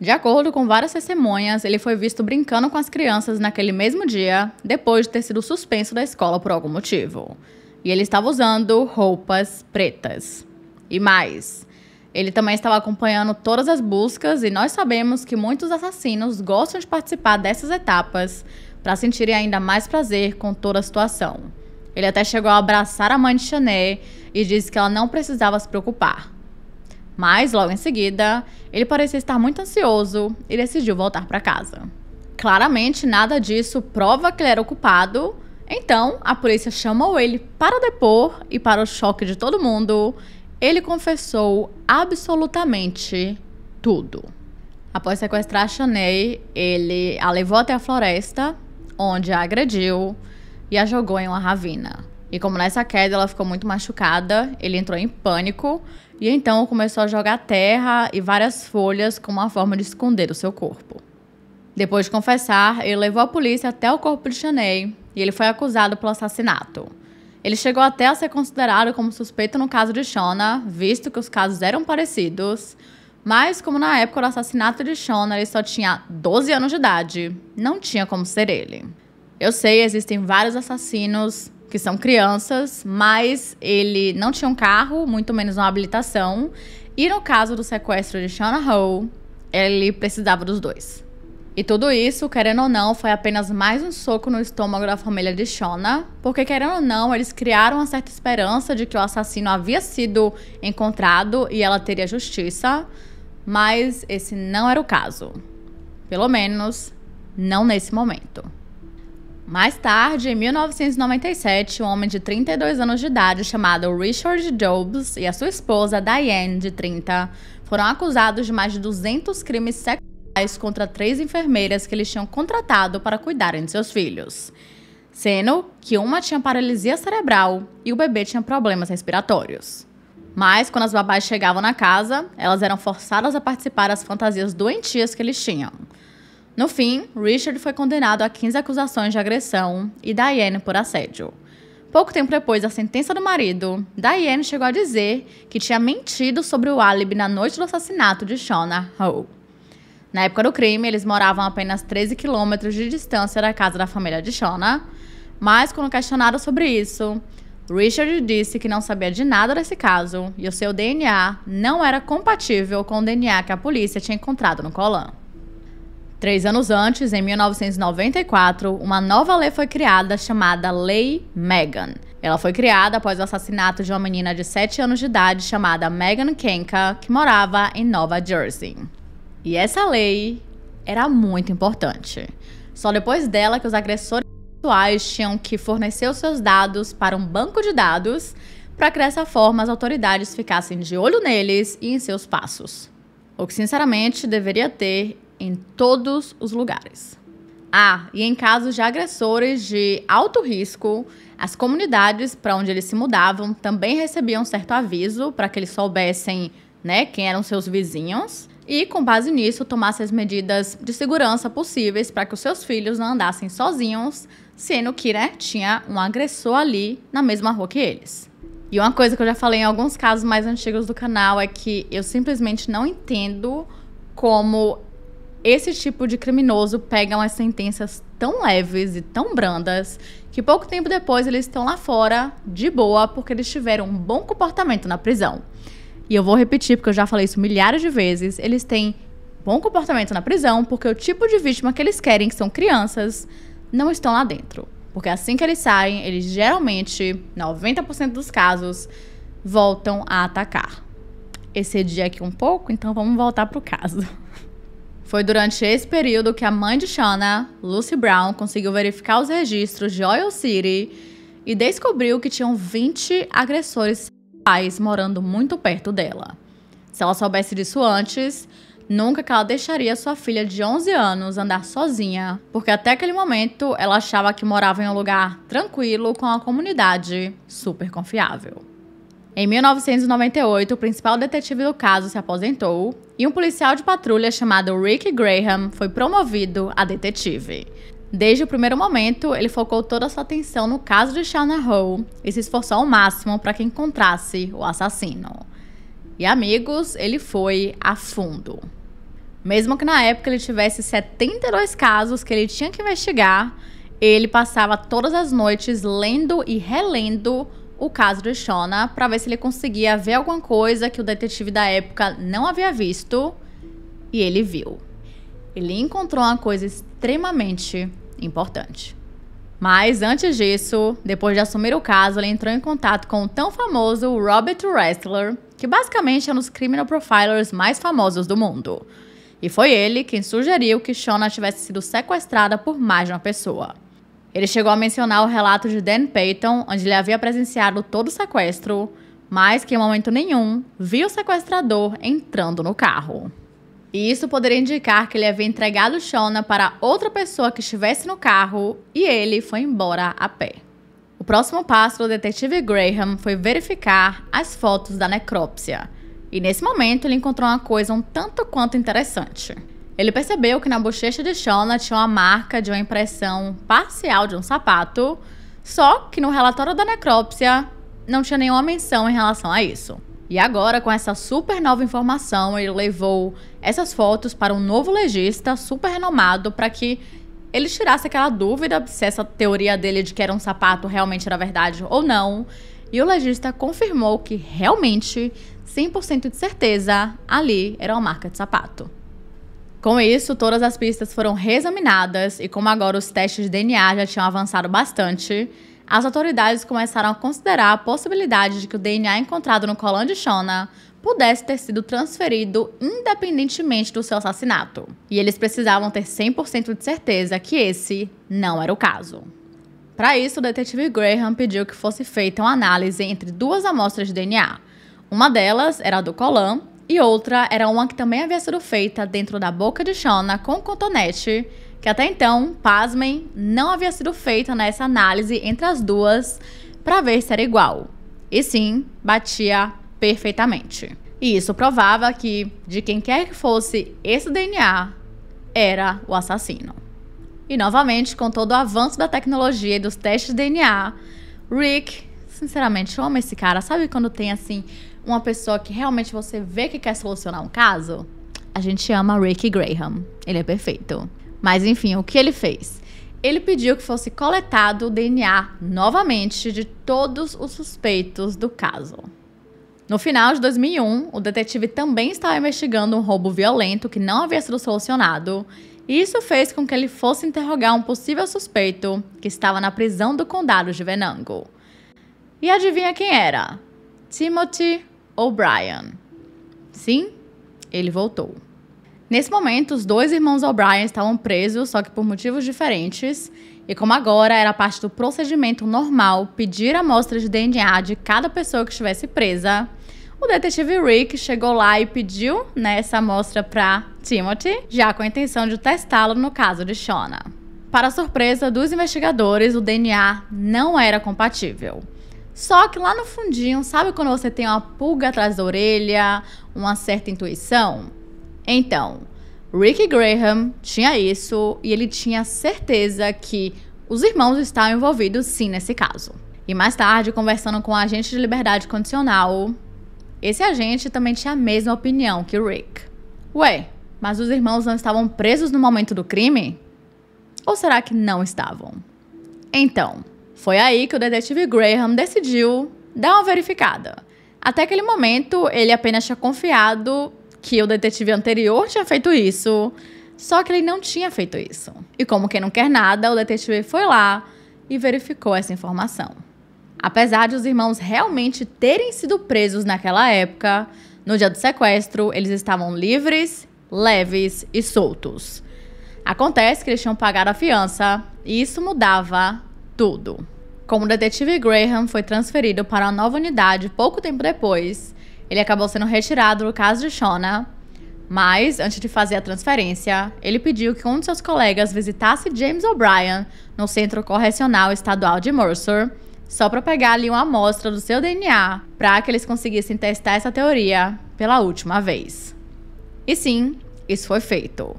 De acordo com várias testemunhas, ele foi visto brincando com as crianças naquele mesmo dia, depois de ter sido suspenso da escola por algum motivo. E ele estava usando roupas pretas. E mais, ele também estava acompanhando todas as buscas e nós sabemos que muitos assassinos gostam de participar dessas etapas para sentirem ainda mais prazer com toda a situação. Ele até chegou a abraçar a mãe de Chanel e disse que ela não precisava se preocupar. Mas, logo em seguida, ele parecia estar muito ansioso e decidiu voltar para casa. Claramente, nada disso prova que ele era ocupado, então a polícia chamou ele para depor e, para o choque de todo mundo, ele confessou absolutamente tudo. Após sequestrar Chaney, ele a levou até a floresta, onde a agrediu, e a jogou em uma ravina. E como nessa queda ela ficou muito machucada, ele entrou em pânico e então começou a jogar terra e várias folhas como uma forma de esconder o seu corpo. Depois de confessar, ele levou a polícia até o corpo de Chaney e ele foi acusado pelo assassinato. Ele chegou até a ser considerado como suspeito no caso de Shona, visto que os casos eram parecidos, mas como na época do assassinato de Shona ele só tinha 12 anos de idade, não tinha como ser ele. Eu sei, existem vários assassinos que são crianças, mas ele não tinha um carro, muito menos uma habilitação. E no caso do sequestro de Shana Hall, ele precisava dos dois. E tudo isso, querendo ou não, foi apenas mais um soco no estômago da família de Shona, porque querendo ou não, eles criaram uma certa esperança de que o assassino havia sido encontrado e ela teria justiça, mas esse não era o caso. Pelo menos, não nesse momento. Mais tarde, em 1997, um homem de 32 anos de idade chamado Richard Dobbs e a sua esposa Diane, de 30, foram acusados de mais de 200 crimes sexuais contra três enfermeiras que eles tinham contratado para cuidarem de seus filhos. Sendo que uma tinha paralisia cerebral e o bebê tinha problemas respiratórios. Mas quando as babás chegavam na casa, elas eram forçadas a participar das fantasias doentias que eles tinham. No fim, Richard foi condenado a 15 acusações de agressão e Diane por assédio. Pouco tempo depois da sentença do marido, Diane chegou a dizer que tinha mentido sobre o álibi na noite do assassinato de Shona Ho. Na época do crime, eles moravam a apenas 13 quilômetros de distância da casa da família de Shona, mas quando questionado sobre isso, Richard disse que não sabia de nada desse caso e o seu DNA não era compatível com o DNA que a polícia tinha encontrado no Colan. Três anos antes, em 1994, uma nova lei foi criada chamada Lei Megan. Ela foi criada após o assassinato de uma menina de 7 anos de idade chamada Megan Kenka, que morava em Nova Jersey. E essa lei era muito importante. Só depois dela que os agressores sexuais tinham que fornecer os seus dados para um banco de dados para que dessa forma as autoridades ficassem de olho neles e em seus passos. O que sinceramente deveria ter em todos os lugares. Ah, e em casos de agressores de alto risco, as comunidades para onde eles se mudavam também recebiam certo aviso para que eles soubessem, né, quem eram seus vizinhos e, com base nisso, tomassem as medidas de segurança possíveis para que os seus filhos não andassem sozinhos, sendo que, né, tinha um agressor ali na mesma rua que eles. E uma coisa que eu já falei em alguns casos mais antigos do canal é que eu simplesmente não entendo como esse tipo de criminoso pegam as sentenças tão leves e tão brandas que pouco tempo depois eles estão lá fora, de boa, porque eles tiveram um bom comportamento na prisão. E eu vou repetir, porque eu já falei isso milhares de vezes: eles têm bom comportamento na prisão, porque o tipo de vítima que eles querem, que são crianças, não estão lá dentro. Porque assim que eles saem, eles geralmente, 90% dos casos, voltam a atacar. Esse é dia aqui um pouco, então vamos voltar pro caso. Foi durante esse período que a mãe de Shanna, Lucy Brown, conseguiu verificar os registros de Oil City e descobriu que tinham 20 agressores sexuais morando muito perto dela. Se ela soubesse disso antes, nunca que ela deixaria sua filha de 11 anos andar sozinha, porque até aquele momento ela achava que morava em um lugar tranquilo com a comunidade super confiável. Em 1998, o principal detetive do caso se aposentou e um policial de patrulha chamado Rick Graham foi promovido a detetive. Desde o primeiro momento, ele focou toda a sua atenção no caso de Shana Hall e se esforçou ao máximo para que encontrasse o assassino. E amigos, ele foi a fundo. Mesmo que na época ele tivesse 72 casos que ele tinha que investigar, ele passava todas as noites lendo e relendo o caso de Shona para ver se ele conseguia ver alguma coisa que o detetive da época não havia visto e ele viu. Ele encontrou uma coisa extremamente importante. Mas antes disso, depois de assumir o caso, ele entrou em contato com o tão famoso Robert Ressler, que basicamente é um dos criminal profilers mais famosos do mundo. E foi ele quem sugeriu que Shona tivesse sido sequestrada por mais de uma pessoa. Ele chegou a mencionar o relato de Dan Payton, onde ele havia presenciado todo o sequestro, mas que em momento nenhum viu o sequestrador entrando no carro. E isso poderia indicar que ele havia entregado Shona para outra pessoa que estivesse no carro e ele foi embora a pé. O próximo passo do detetive Graham foi verificar as fotos da necrópsia. E nesse momento ele encontrou uma coisa um tanto quanto interessante. Ele percebeu que na bochecha de Shona tinha uma marca de uma impressão parcial de um sapato, só que no relatório da necrópsia não tinha nenhuma menção em relação a isso. E agora, com essa super nova informação, ele levou essas fotos para um novo legista super renomado para que ele tirasse aquela dúvida se essa teoria dele de que era um sapato realmente era verdade ou não. E o legista confirmou que realmente, 100% de certeza, ali era uma marca de sapato. Com isso, todas as pistas foram reexaminadas e, como agora os testes de DNA já tinham avançado bastante, as autoridades começaram a considerar a possibilidade de que o DNA encontrado no colã de Shona pudesse ter sido transferido independentemente do seu assassinato. E eles precisavam ter 100% de certeza que esse não era o caso. Para isso, o detetive Graham pediu que fosse feita uma análise entre duas amostras de DNA. Uma delas era a do Colan e outra era uma que também havia sido feita dentro da boca de Shona com cotonete, que até então, pasmem, não havia sido feita nessa análise entre as duas para ver se era igual. E sim, batia perfeitamente. E isso provava que, de quem quer que fosse esse DNA, era o assassino. E novamente, com todo o avanço da tecnologia e dos testes de DNA, Rick, sinceramente, eu amo esse cara. Sabe quando tem assim uma pessoa que realmente você vê que quer solucionar um caso, a gente ama Ricky Graham. Ele é perfeito. Mas enfim, o que ele fez? Ele pediu que fosse coletado o DNA novamente de todos os suspeitos do caso. No final de 2001, o detetive também estava investigando um roubo violento que não havia sido solucionado, e isso fez com que ele fosse interrogar um possível suspeito que estava na prisão do condado de Venango. E adivinha quem era? Timothy O'Brien. Sim, ele voltou. Nesse momento, os dois irmãos O'Brien estavam presos, só que por motivos diferentes. E como agora era parte do procedimento normal pedir amostras de DNA de cada pessoa que estivesse presa, o detetive Rick chegou lá e pediu né, essa amostra para Timothy, já com a intenção de testá-lo no caso de Shona. Para surpresa dos investigadores, o DNA não era compatível. Só que lá no fundinho, sabe quando você tem uma pulga atrás da orelha, uma certa intuição? Então, Rick Graham tinha isso e ele tinha certeza que os irmãos estavam envolvidos sim nesse caso. E mais tarde, conversando com o um agente de liberdade condicional, esse agente também tinha a mesma opinião que o Rick. Ué, mas os irmãos não estavam presos no momento do crime? Ou será que não estavam? Então, foi aí que o detetive Graham decidiu dar uma verificada. Até aquele momento, ele apenas tinha confiado que o detetive anterior tinha feito isso, só que ele não tinha feito isso. E como quem não quer nada, o detetive foi lá e verificou essa informação. Apesar de os irmãos realmente terem sido presos naquela época, no dia do sequestro, eles estavam livres, leves e soltos. Acontece que eles tinham pago a fiança e isso mudava tudo. Como o detetive Graham foi transferido para uma nova unidade pouco tempo depois, ele acabou sendo retirado do caso de Shona. Mas, antes de fazer a transferência, ele pediu que um de seus colegas visitasse James O'Brien no Centro Correcional Estadual de Mercer, só para pegar ali uma amostra do seu DNA, para que eles conseguissem testar essa teoria pela última vez. E sim, isso foi feito.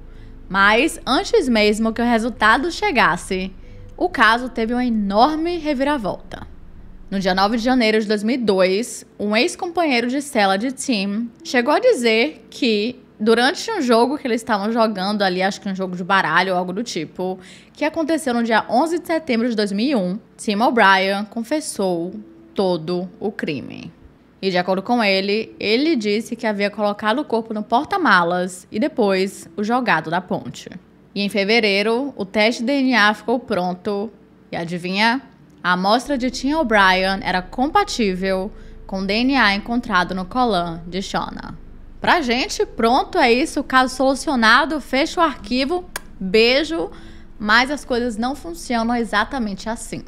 Mas antes mesmo que o resultado chegasse, o caso teve uma enorme reviravolta. No dia 9 de janeiro de 2002, um ex-companheiro de cela de Tim chegou a dizer que, durante um jogo que eles estavam jogando ali, acho que um jogo de baralho ou algo do tipo, que aconteceu no dia 11 de setembro de 2001, Tim O'Brien confessou todo o crime. E de acordo com ele, ele disse que havia colocado o corpo no porta-malas e depois o jogado da ponte. E em fevereiro, o teste de DNA ficou pronto. E adivinha? A amostra de Tim O'Brien era compatível com o DNA encontrado no colã de Shona. Pra gente, pronto, é isso. Caso solucionado, fecha o arquivo. Beijo. Mas as coisas não funcionam exatamente assim.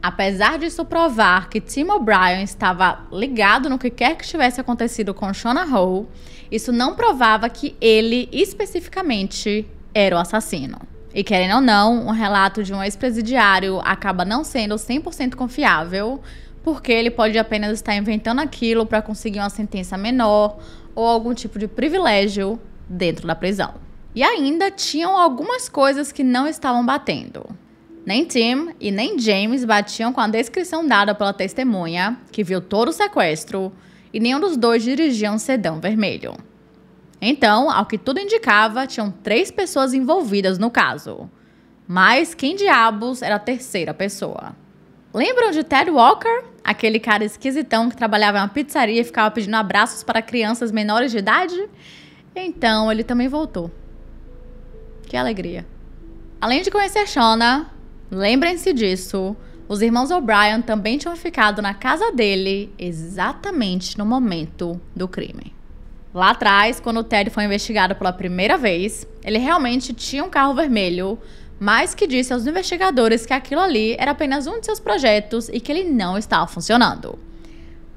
Apesar disso provar que Tim O'Brien estava ligado no que quer que tivesse acontecido com Shona Hall, isso não provava que ele, especificamente, era o assassino. E querendo ou não, um relato de um ex-presidiário acaba não sendo 100% confiável, porque ele pode apenas estar inventando aquilo para conseguir uma sentença menor ou algum tipo de privilégio dentro da prisão. E ainda tinham algumas coisas que não estavam batendo. Nem Tim e nem James batiam com a descrição dada pela testemunha, que viu todo o sequestro, e nenhum dos dois dirigia um sedã vermelho. Então, ao que tudo indicava, tinham três pessoas envolvidas no caso. Mas quem diabos era a terceira pessoa? Lembram de Ted Walker? Aquele cara esquisitão que trabalhava em uma pizzaria e ficava pedindo abraços para crianças menores de idade? Então, ele também voltou. Que alegria. Além de conhecer Shona, lembrem-se disso, os irmãos O'Brien também tinham ficado na casa dele exatamente no momento do crime. Lá atrás, quando o Ted foi investigado pela primeira vez, ele realmente tinha um carro vermelho, mas que disse aos investigadores que aquilo ali era apenas um de seus projetos e que ele não estava funcionando.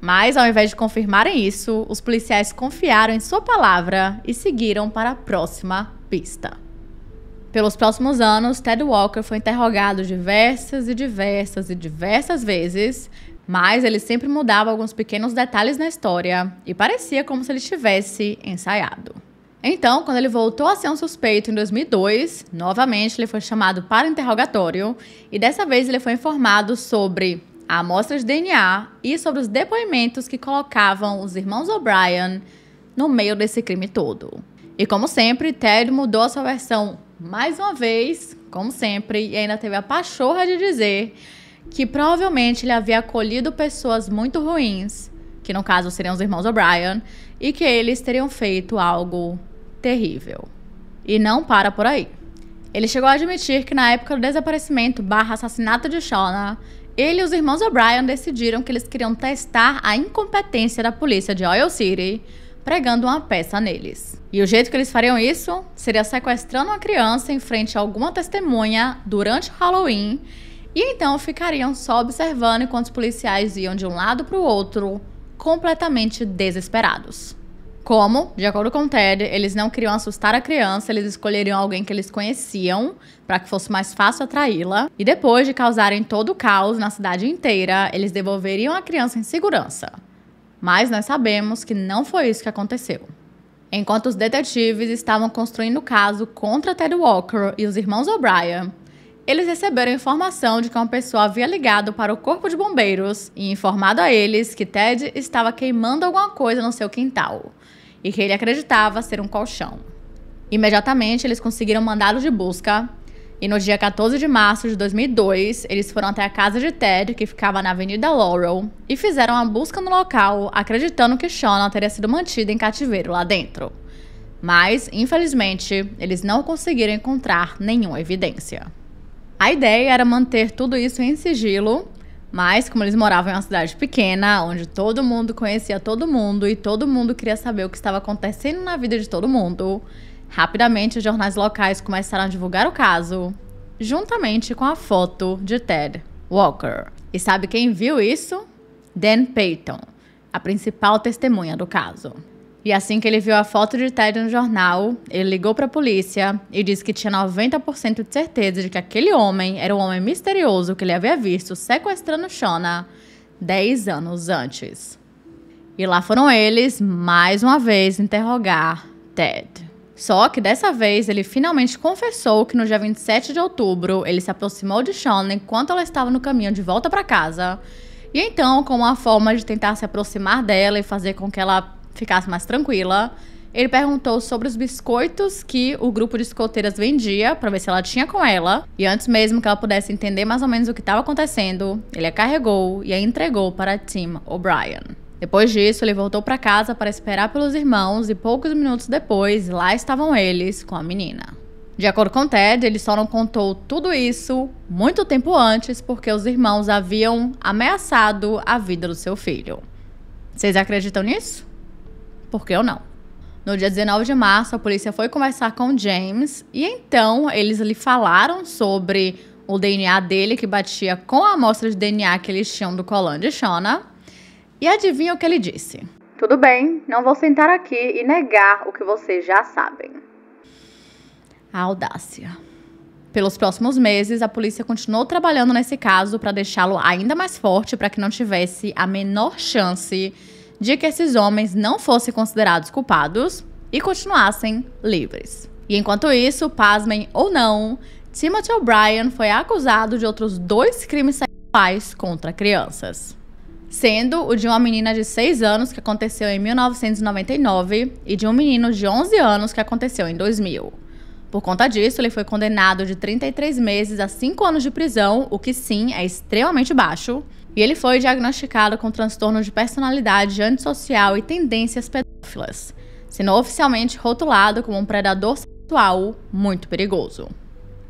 Mas, ao invés de confirmarem isso, os policiais confiaram em sua palavra e seguiram para a próxima pista. Pelos próximos anos, Ted Walker foi interrogado diversas e diversas e diversas vezes, mas ele sempre mudava alguns pequenos detalhes na história e parecia como se ele tivesse ensaiado. Então, quando ele voltou a ser um suspeito em 2002, novamente ele foi chamado para interrogatório e dessa vez ele foi informado sobre a amostra de DNA e sobre os depoimentos que colocavam os irmãos O'Brien no meio desse crime todo. E como sempre, Ted mudou a sua versão mais uma vez, como sempre, e ainda teve a pachorra de dizer que provavelmente ele havia acolhido pessoas muito ruins, que no caso seriam os irmãos O'Brien, e que eles teriam feito algo terrível. E não para por aí. Ele chegou a admitir que na época do desaparecimento barra assassinato de Shona, ele e os irmãos O'Brien decidiram que eles queriam testar a incompetência da polícia de Oil City, pregando uma peça neles. E o jeito que eles fariam isso seria sequestrando uma criança em frente a alguma testemunha durante Halloween e então ficariam só observando enquanto os policiais iam de um lado para o outro, completamente desesperados. Como, de acordo com Ted, eles não queriam assustar a criança, eles escolheriam alguém que eles conheciam para que fosse mais fácil atraí-la. E depois de causarem todo o caos na cidade inteira, eles devolveriam a criança em segurança. Mas nós sabemos que não foi isso que aconteceu. Enquanto os detetives estavam construindo o caso contra Ted Walker e os irmãos O'Brien, eles receberam informação de que uma pessoa havia ligado para o corpo de bombeiros e informado a eles que Ted estava queimando alguma coisa no seu quintal e que ele acreditava ser um colchão. Imediatamente, eles conseguiram mandá-lo de busca e no dia 14 de março de 2002, eles foram até a casa de Ted, que ficava na Avenida Laurel, e fizeram uma busca no local, acreditando que Shona teria sido mantida em cativeiro lá dentro. Mas, infelizmente, eles não conseguiram encontrar nenhuma evidência. A ideia era manter tudo isso em sigilo, mas como eles moravam em uma cidade pequena, onde todo mundo conhecia todo mundo e todo mundo queria saber o que estava acontecendo na vida de todo mundo, rapidamente os jornais locais começaram a divulgar o caso, juntamente com a foto de Ted Walker. E sabe quem viu isso? Dan Peyton, a principal testemunha do caso. E assim que ele viu a foto de Ted no jornal, ele ligou para a polícia e disse que tinha 90% de certeza de que aquele homem era o homem misterioso que ele havia visto sequestrando Shona 10 anos antes. E lá foram eles, mais uma vez, interrogar Ted. Só que dessa vez ele finalmente confessou que no dia 27 de outubro ele se aproximou de Shona enquanto ela estava no caminho de volta para casa. E então, como uma forma de tentar se aproximar dela e fazer com que ela ficasse mais tranquila, ele perguntou sobre os biscoitos que o grupo de escoteiras vendia para ver se ela tinha com ela. E antes mesmo que ela pudesse entender mais ou menos o que estava acontecendo, ele a carregou e a entregou para Tim O'Brien. Depois disso, ele voltou para casa para esperar pelos irmãos e poucos minutos depois, lá estavam eles com a menina. De acordo com Ted, ele só não contou tudo isso muito tempo antes porque os irmãos haviam ameaçado a vida do seu filho. Vocês acreditam nisso? Porque eu não. No dia 19 de março, a polícia foi conversar com James e então eles lhe falaram sobre o DNA dele que batia com a amostra de DNA que eles tinham do Colan de Shona. E adivinha o que ele disse? Tudo bem, não vou sentar aqui e negar o que vocês já sabem. A audácia. Pelos próximos meses, a polícia continuou trabalhando nesse caso para deixá-lo ainda mais forte para que não tivesse a menor chance de que esses homens não fossem considerados culpados e continuassem livres. E enquanto isso, pasmem ou não, Timothy O'Brien foi acusado de outros dois crimes sexuais contra crianças. Sendo o de uma menina de 6 anos que aconteceu em 1999 e de um menino de 11 anos que aconteceu em 2000. Por conta disso, ele foi condenado de 33 meses a 5 anos de prisão, o que sim é extremamente baixo, e ele foi diagnosticado com transtorno de personalidade antissocial e tendências pedófilas, sendo oficialmente rotulado como um predador sexual muito perigoso.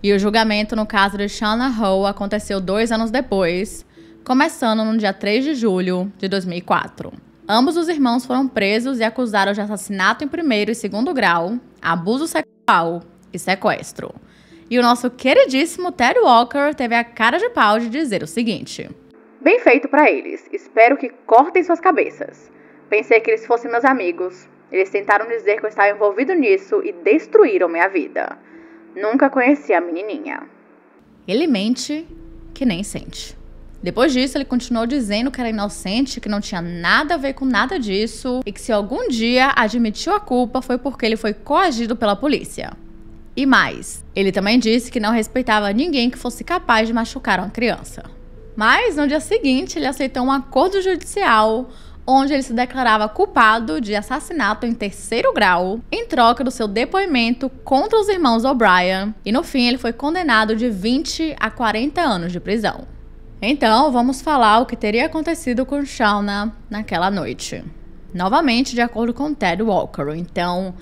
E o julgamento no caso de Shanna Ho aconteceu dois anos depois, começando no dia 3 de julho de 2004. Ambos os irmãos foram presos e acusados de assassinato em primeiro e segundo grau, abuso sexual e sequestro. E o nosso queridíssimo Terry Walker teve a cara de pau de dizer o seguinte: Bem feito para eles. Espero que cortem suas cabeças. Pensei que eles fossem meus amigos. Eles tentaram dizer que eu estava envolvido nisso e destruíram minha vida. Nunca conheci a menininha. Ele mente que nem sente. Depois disso, ele continuou dizendo que era inocente, que não tinha nada a ver com nada disso e que se algum dia admitiu a culpa foi porque ele foi coagido pela polícia. E mais, ele também disse que não respeitava ninguém que fosse capaz de machucar uma criança. Mas no dia seguinte, ele aceitou um acordo judicial onde ele se declarava culpado de assassinato em terceiro grau, em troca do seu depoimento contra os irmãos O'Brien, e no fim ele foi condenado de 20 a 40 anos de prisão. Então, vamos falar o que teria acontecido com Shauna naquela noite. Novamente, de acordo com Ted Walker. Então,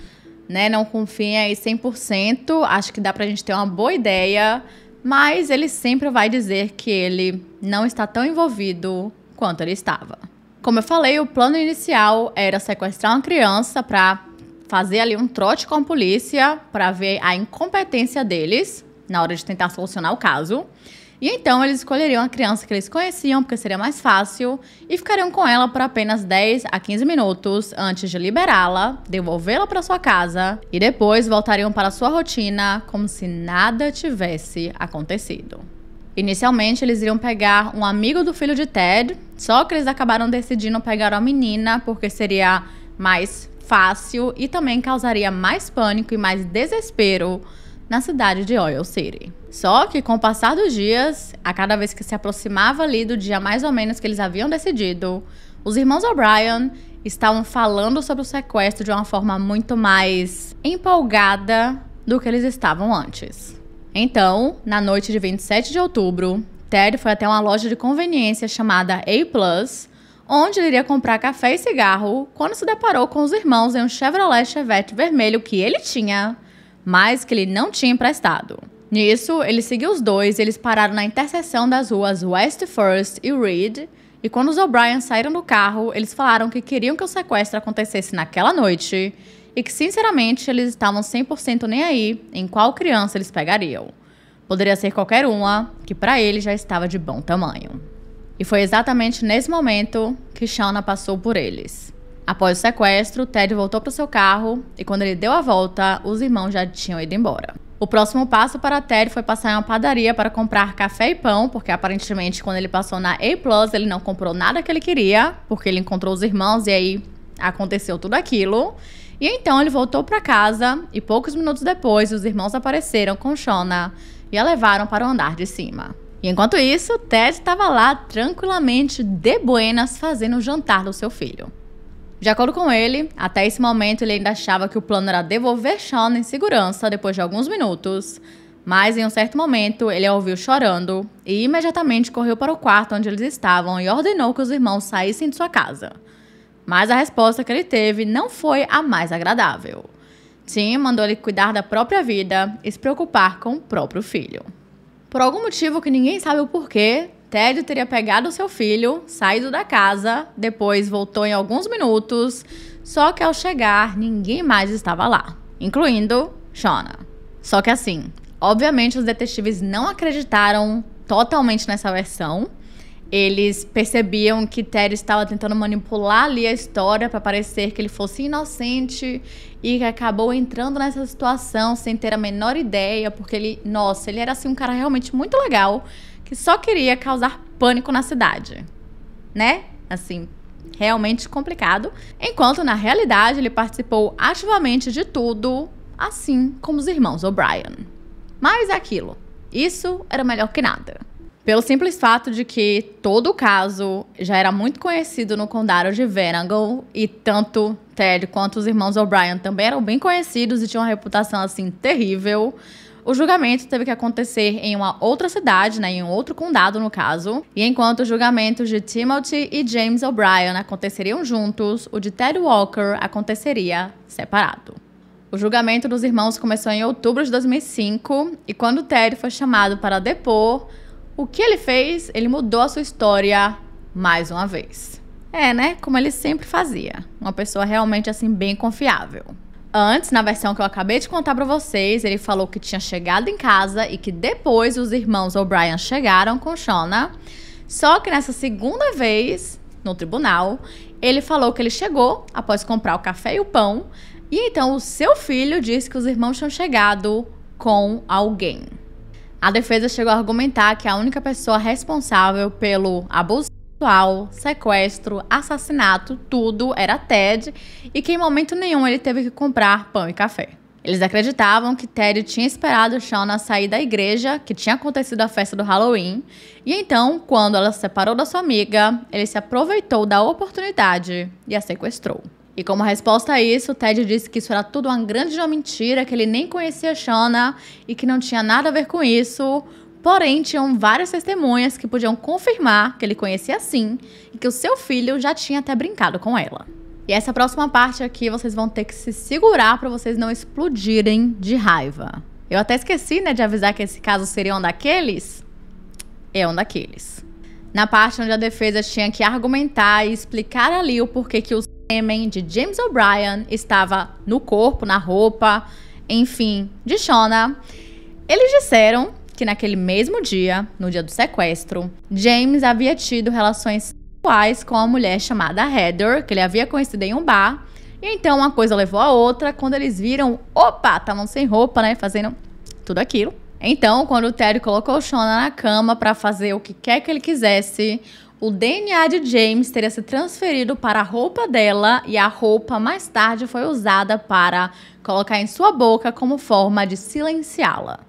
né, não confiem aí 100%, acho que dá pra gente ter uma boa ideia mas ele sempre vai dizer que ele não está tão envolvido quanto ele estava. Como eu falei, o plano inicial era sequestrar uma criança para fazer ali um trote com a polícia para ver a incompetência deles na hora de tentar solucionar o caso. E então eles escolheriam a criança que eles conheciam, porque seria mais fácil, e ficariam com ela por apenas 10 a 15 minutos antes de liberá-la, devolvê-la para sua casa e depois voltariam para sua rotina como se nada tivesse acontecido. Inicialmente, eles iriam pegar um amigo do filho de Ted, só que eles acabaram decidindo pegar a menina porque seria mais fácil e também causaria mais pânico e mais desespero na cidade de Oil City. Só que com o passar dos dias, a cada vez que se aproximava ali do dia mais ou menos que eles haviam decidido, os irmãos O'Brien estavam falando sobre o sequestro de uma forma muito mais empolgada do que eles estavam antes. Então, na noite de 27 de outubro, Ted foi até uma loja de conveniência chamada A+, onde ele iria comprar café e cigarro, quando se deparou com os irmãos em um Chevrolet Chevette vermelho que ele tinha mas que ele não tinha emprestado. Nisso, ele seguiu os dois e eles pararam na interseção das ruas West First e Reed. E quando os O'Brien saíram do carro, eles falaram que queriam que o sequestro acontecesse naquela noite e que, sinceramente, eles estavam 100% nem aí em qual criança eles pegariam. Poderia ser qualquer uma, que para ele já estava de bom tamanho. E foi exatamente nesse momento que Shauna passou por eles. Após o sequestro, Ted voltou para seu carro e quando ele deu a volta, os irmãos já tinham ido embora. O próximo passo para Ted foi passar em uma padaria para comprar café e pão, porque aparentemente quando ele passou na A+, ele não comprou nada que ele queria, porque ele encontrou os irmãos e aí aconteceu tudo aquilo. E então ele voltou para casa e poucos minutos depois os irmãos apareceram com Shona e a levaram para o andar de cima. E enquanto isso, Ted estava lá tranquilamente de buenas fazendo o jantar do seu filho. De acordo com ele, até esse momento ele ainda achava que o plano era devolver Sean em segurança depois de alguns minutos. Mas em um certo momento ele a ouviu chorando e imediatamente correu para o quarto onde eles estavam e ordenou que os irmãos saíssem de sua casa. Mas a resposta que ele teve não foi a mais agradável. Tim mandou ele cuidar da própria vida e se preocupar com o próprio filho. Por algum motivo que ninguém sabe o porquê, Ted teria pegado seu filho, saído da casa, depois voltou em alguns minutos, só que ao chegar, ninguém mais estava lá, incluindo Shona. Só que assim, obviamente os detetives não acreditaram totalmente nessa versão. Eles percebiam que Ted estava tentando manipular ali a história para parecer que ele fosse inocente e que acabou entrando nessa situação sem ter a menor ideia, porque ele, nossa, ele era assim um cara realmente muito legal, que só queria causar pânico na cidade. Né? Assim, realmente complicado. Enquanto na realidade ele participou ativamente de tudo, assim como os irmãos O'Brien. Mas é aquilo. Isso era melhor que nada. Pelo simples fato de que todo o caso já era muito conhecido no condado de Venango e tanto Ted quanto os irmãos O'Brien também eram bem conhecidos e tinham uma reputação assim terrível. O julgamento teve que acontecer em uma outra cidade, né, em um outro condado no caso, e enquanto os julgamentos de Timothy e James O'Brien aconteceriam juntos, o de Ted Walker aconteceria separado. O julgamento dos irmãos começou em outubro de 2005 e quando Ted foi chamado para depor, o que ele fez? Ele mudou a sua história mais uma vez. É, né? Como ele sempre fazia. Uma pessoa realmente assim bem confiável. Antes, na versão que eu acabei de contar para vocês, ele falou que tinha chegado em casa e que depois os irmãos O'Brien chegaram com Shona. Só que nessa segunda vez, no tribunal, ele falou que ele chegou após comprar o café e o pão, e então o seu filho disse que os irmãos tinham chegado com alguém. A defesa chegou a argumentar que a única pessoa responsável pelo abuso sequestro, assassinato, tudo era Ted e que em momento nenhum ele teve que comprar pão e café. Eles acreditavam que Ted tinha esperado Shauna sair da igreja, que tinha acontecido a festa do Halloween, e então, quando ela se separou da sua amiga, ele se aproveitou da oportunidade e a sequestrou. E como resposta a isso, Ted disse que isso era tudo uma grande mentira, que ele nem conhecia Shauna e que não tinha nada a ver com isso, Porém, tinham várias testemunhas que podiam confirmar que ele conhecia sim e que o seu filho já tinha até brincado com ela. E essa próxima parte aqui vocês vão ter que se segurar para vocês não explodirem de raiva. Eu até esqueci, né, de avisar que esse caso seria um daqueles. É um daqueles. Na parte onde a defesa tinha que argumentar e explicar ali o porquê que o sêmen de James O'Brien estava no corpo, na roupa, enfim, de Shona, eles disseram que naquele mesmo dia, no dia do sequestro, James havia tido relações sexuais com uma mulher chamada Heather, que ele havia conhecido em um bar. E então uma coisa levou a outra, quando eles viram, opa, estavam sem roupa, né, fazendo tudo aquilo. Então, quando o Terry colocou Shona na cama para fazer o que quer que ele quisesse, o DNA de James teria se transferido para a roupa dela e a roupa mais tarde foi usada para colocar em sua boca como forma de silenciá-la.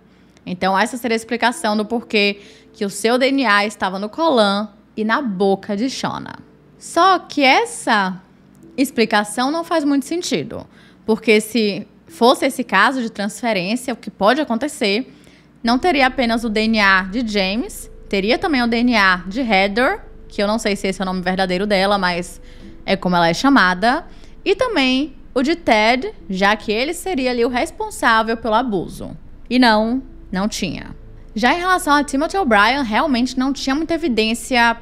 Então, essa seria a explicação do porquê que o seu DNA estava no colã e na boca de Shona. Só que essa explicação não faz muito sentido, porque se fosse esse caso de transferência, o que pode acontecer, não teria apenas o DNA de James, teria também o DNA de Heather, que eu não sei se esse é o nome verdadeiro dela, mas é como ela é chamada, e também o de Ted, já que ele seria ali o responsável pelo abuso. E não não tinha. Já em relação a Timothy O'Brien, realmente não tinha muita evidência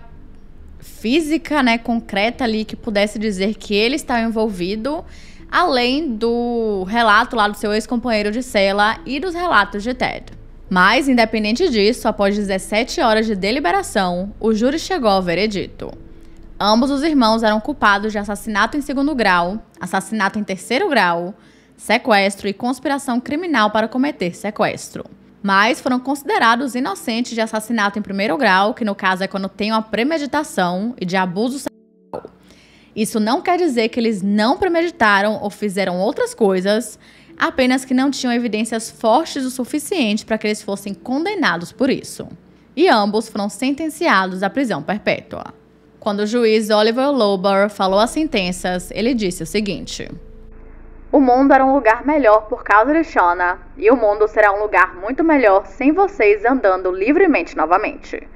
física, né, concreta ali que pudesse dizer que ele estava envolvido, além do relato lá do seu ex-companheiro de cela e dos relatos de Ted. Mas, independente disso, após 17 horas de deliberação, o júri chegou ao veredito. Ambos os irmãos eram culpados de assassinato em segundo grau, assassinato em terceiro grau, sequestro e conspiração criminal para cometer sequestro mas foram considerados inocentes de assassinato em primeiro grau, que no caso é quando tem uma premeditação, e de abuso sexual. Isso não quer dizer que eles não premeditaram ou fizeram outras coisas, apenas que não tinham evidências fortes o suficiente para que eles fossem condenados por isso. E ambos foram sentenciados à prisão perpétua. Quando o juiz Oliver Lobar falou as sentenças, ele disse o seguinte. O mundo era um lugar melhor por causa de Shona, e o mundo será um lugar muito melhor sem vocês andando livremente novamente.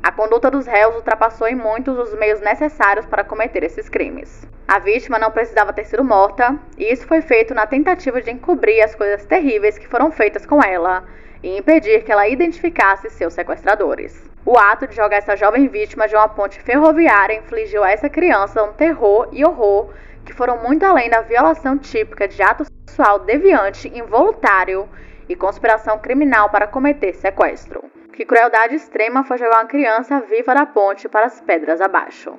A conduta dos réus ultrapassou em muitos os meios necessários para cometer esses crimes. A vítima não precisava ter sido morta, e isso foi feito na tentativa de encobrir as coisas terríveis que foram feitas com ela e impedir que ela identificasse seus sequestradores. O ato de jogar essa jovem vítima de uma ponte ferroviária infligiu a essa criança um terror e horror que foram muito além da violação típica de ato sexual deviante, involuntário e conspiração criminal para cometer sequestro. Que crueldade extrema foi jogar uma criança viva da ponte para as pedras abaixo.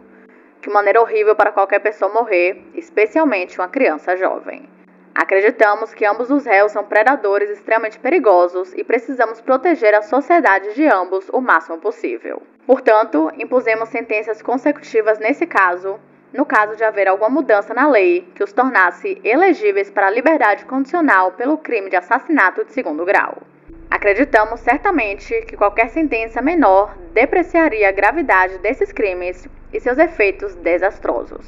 Que maneira horrível para qualquer pessoa morrer, especialmente uma criança jovem. Acreditamos que ambos os réus são predadores extremamente perigosos e precisamos proteger a sociedade de ambos o máximo possível. Portanto, impusemos sentenças consecutivas nesse caso no caso de haver alguma mudança na lei que os tornasse elegíveis para a liberdade condicional pelo crime de assassinato de segundo grau. Acreditamos certamente que qualquer sentença menor depreciaria a gravidade desses crimes e seus efeitos desastrosos.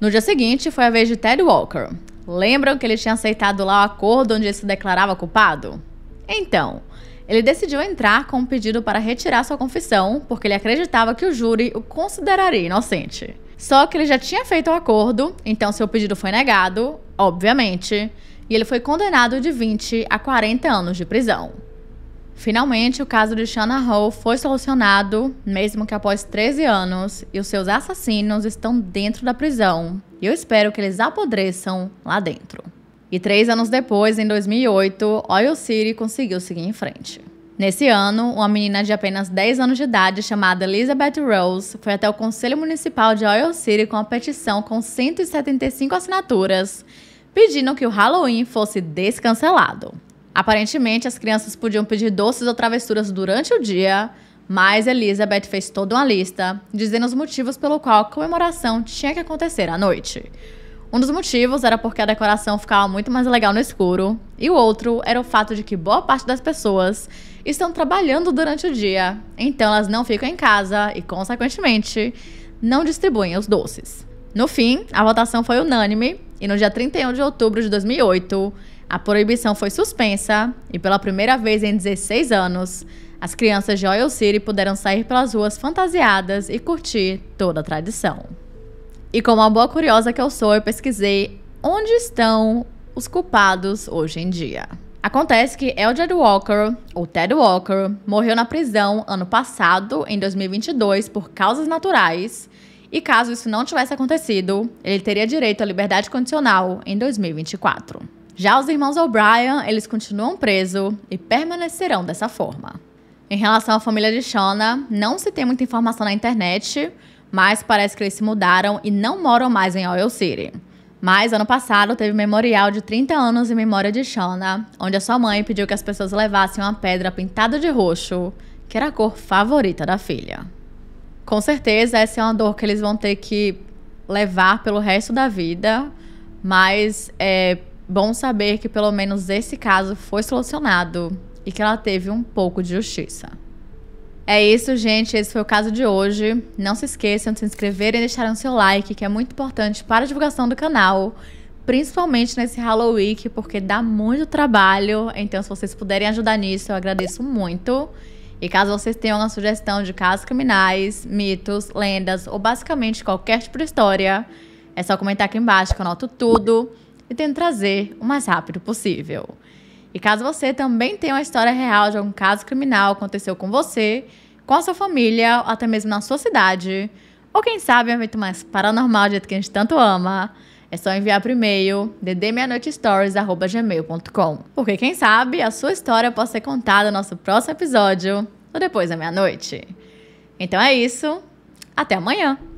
No dia seguinte, foi a vez de Ted Walker. Lembram que ele tinha aceitado lá o acordo onde ele se declarava culpado? Então, ele decidiu entrar com um pedido para retirar sua confissão, porque ele acreditava que o júri o consideraria inocente. Só que ele já tinha feito o um acordo, então seu pedido foi negado, obviamente, e ele foi condenado de 20 a 40 anos de prisão. Finalmente, o caso de Shanna Hall foi solucionado, mesmo que após 13 anos, e os seus assassinos estão dentro da prisão. E eu espero que eles apodreçam lá dentro. E três anos depois, em 2008, Oil City conseguiu seguir em frente. Nesse ano, uma menina de apenas 10 anos de idade, chamada Elizabeth Rose, foi até o Conselho Municipal de Oil City com uma petição com 175 assinaturas, pedindo que o Halloween fosse descancelado. Aparentemente, as crianças podiam pedir doces ou travessuras durante o dia, mas Elizabeth fez toda uma lista, dizendo os motivos pelo qual a comemoração tinha que acontecer à noite. Um dos motivos era porque a decoração ficava muito mais legal no escuro, e o outro era o fato de que boa parte das pessoas estão trabalhando durante o dia, então elas não ficam em casa e, consequentemente, não distribuem os doces. No fim, a votação foi unânime e no dia 31 de outubro de 2008, a proibição foi suspensa e, pela primeira vez em 16 anos, as crianças de Oil City puderam sair pelas ruas fantasiadas e curtir toda a tradição. E como uma boa curiosa que eu sou, eu pesquisei onde estão os culpados hoje em dia. Acontece que Eldred Walker, ou Ted Walker, morreu na prisão ano passado, em 2022, por causas naturais. E caso isso não tivesse acontecido, ele teria direito à liberdade condicional em 2024. Já os irmãos O'Brien, eles continuam presos e permanecerão dessa forma. Em relação à família de Shona, não se tem muita informação na internet, mas parece que eles se mudaram e não moram mais em Oil City. Mas ano passado teve um memorial de 30 anos em memória de Shona, onde a sua mãe pediu que as pessoas levassem uma pedra pintada de roxo, que era a cor favorita da filha. Com certeza essa é uma dor que eles vão ter que levar pelo resto da vida, mas é bom saber que pelo menos esse caso foi solucionado e que ela teve um pouco de justiça. É isso, gente. Esse foi o caso de hoje. Não se esqueçam de se inscreverem e deixarem o seu like, que é muito importante para a divulgação do canal. Principalmente nesse Halloween, porque dá muito trabalho. Então, se vocês puderem ajudar nisso, eu agradeço muito. E caso vocês tenham uma sugestão de casos criminais, mitos, lendas ou basicamente qualquer tipo de história, é só comentar aqui embaixo que eu anoto tudo e tento trazer o mais rápido possível. E caso você também tenha uma história real de algum caso criminal aconteceu com você, com a sua família, até mesmo na sua cidade, ou quem sabe um evento mais paranormal, do jeito que a gente tanto ama, é só enviar por e-mail ddmeianoitestories.com. Porque quem sabe a sua história pode ser contada no nosso próximo episódio ou depois da meia-noite. Então é isso, até amanhã!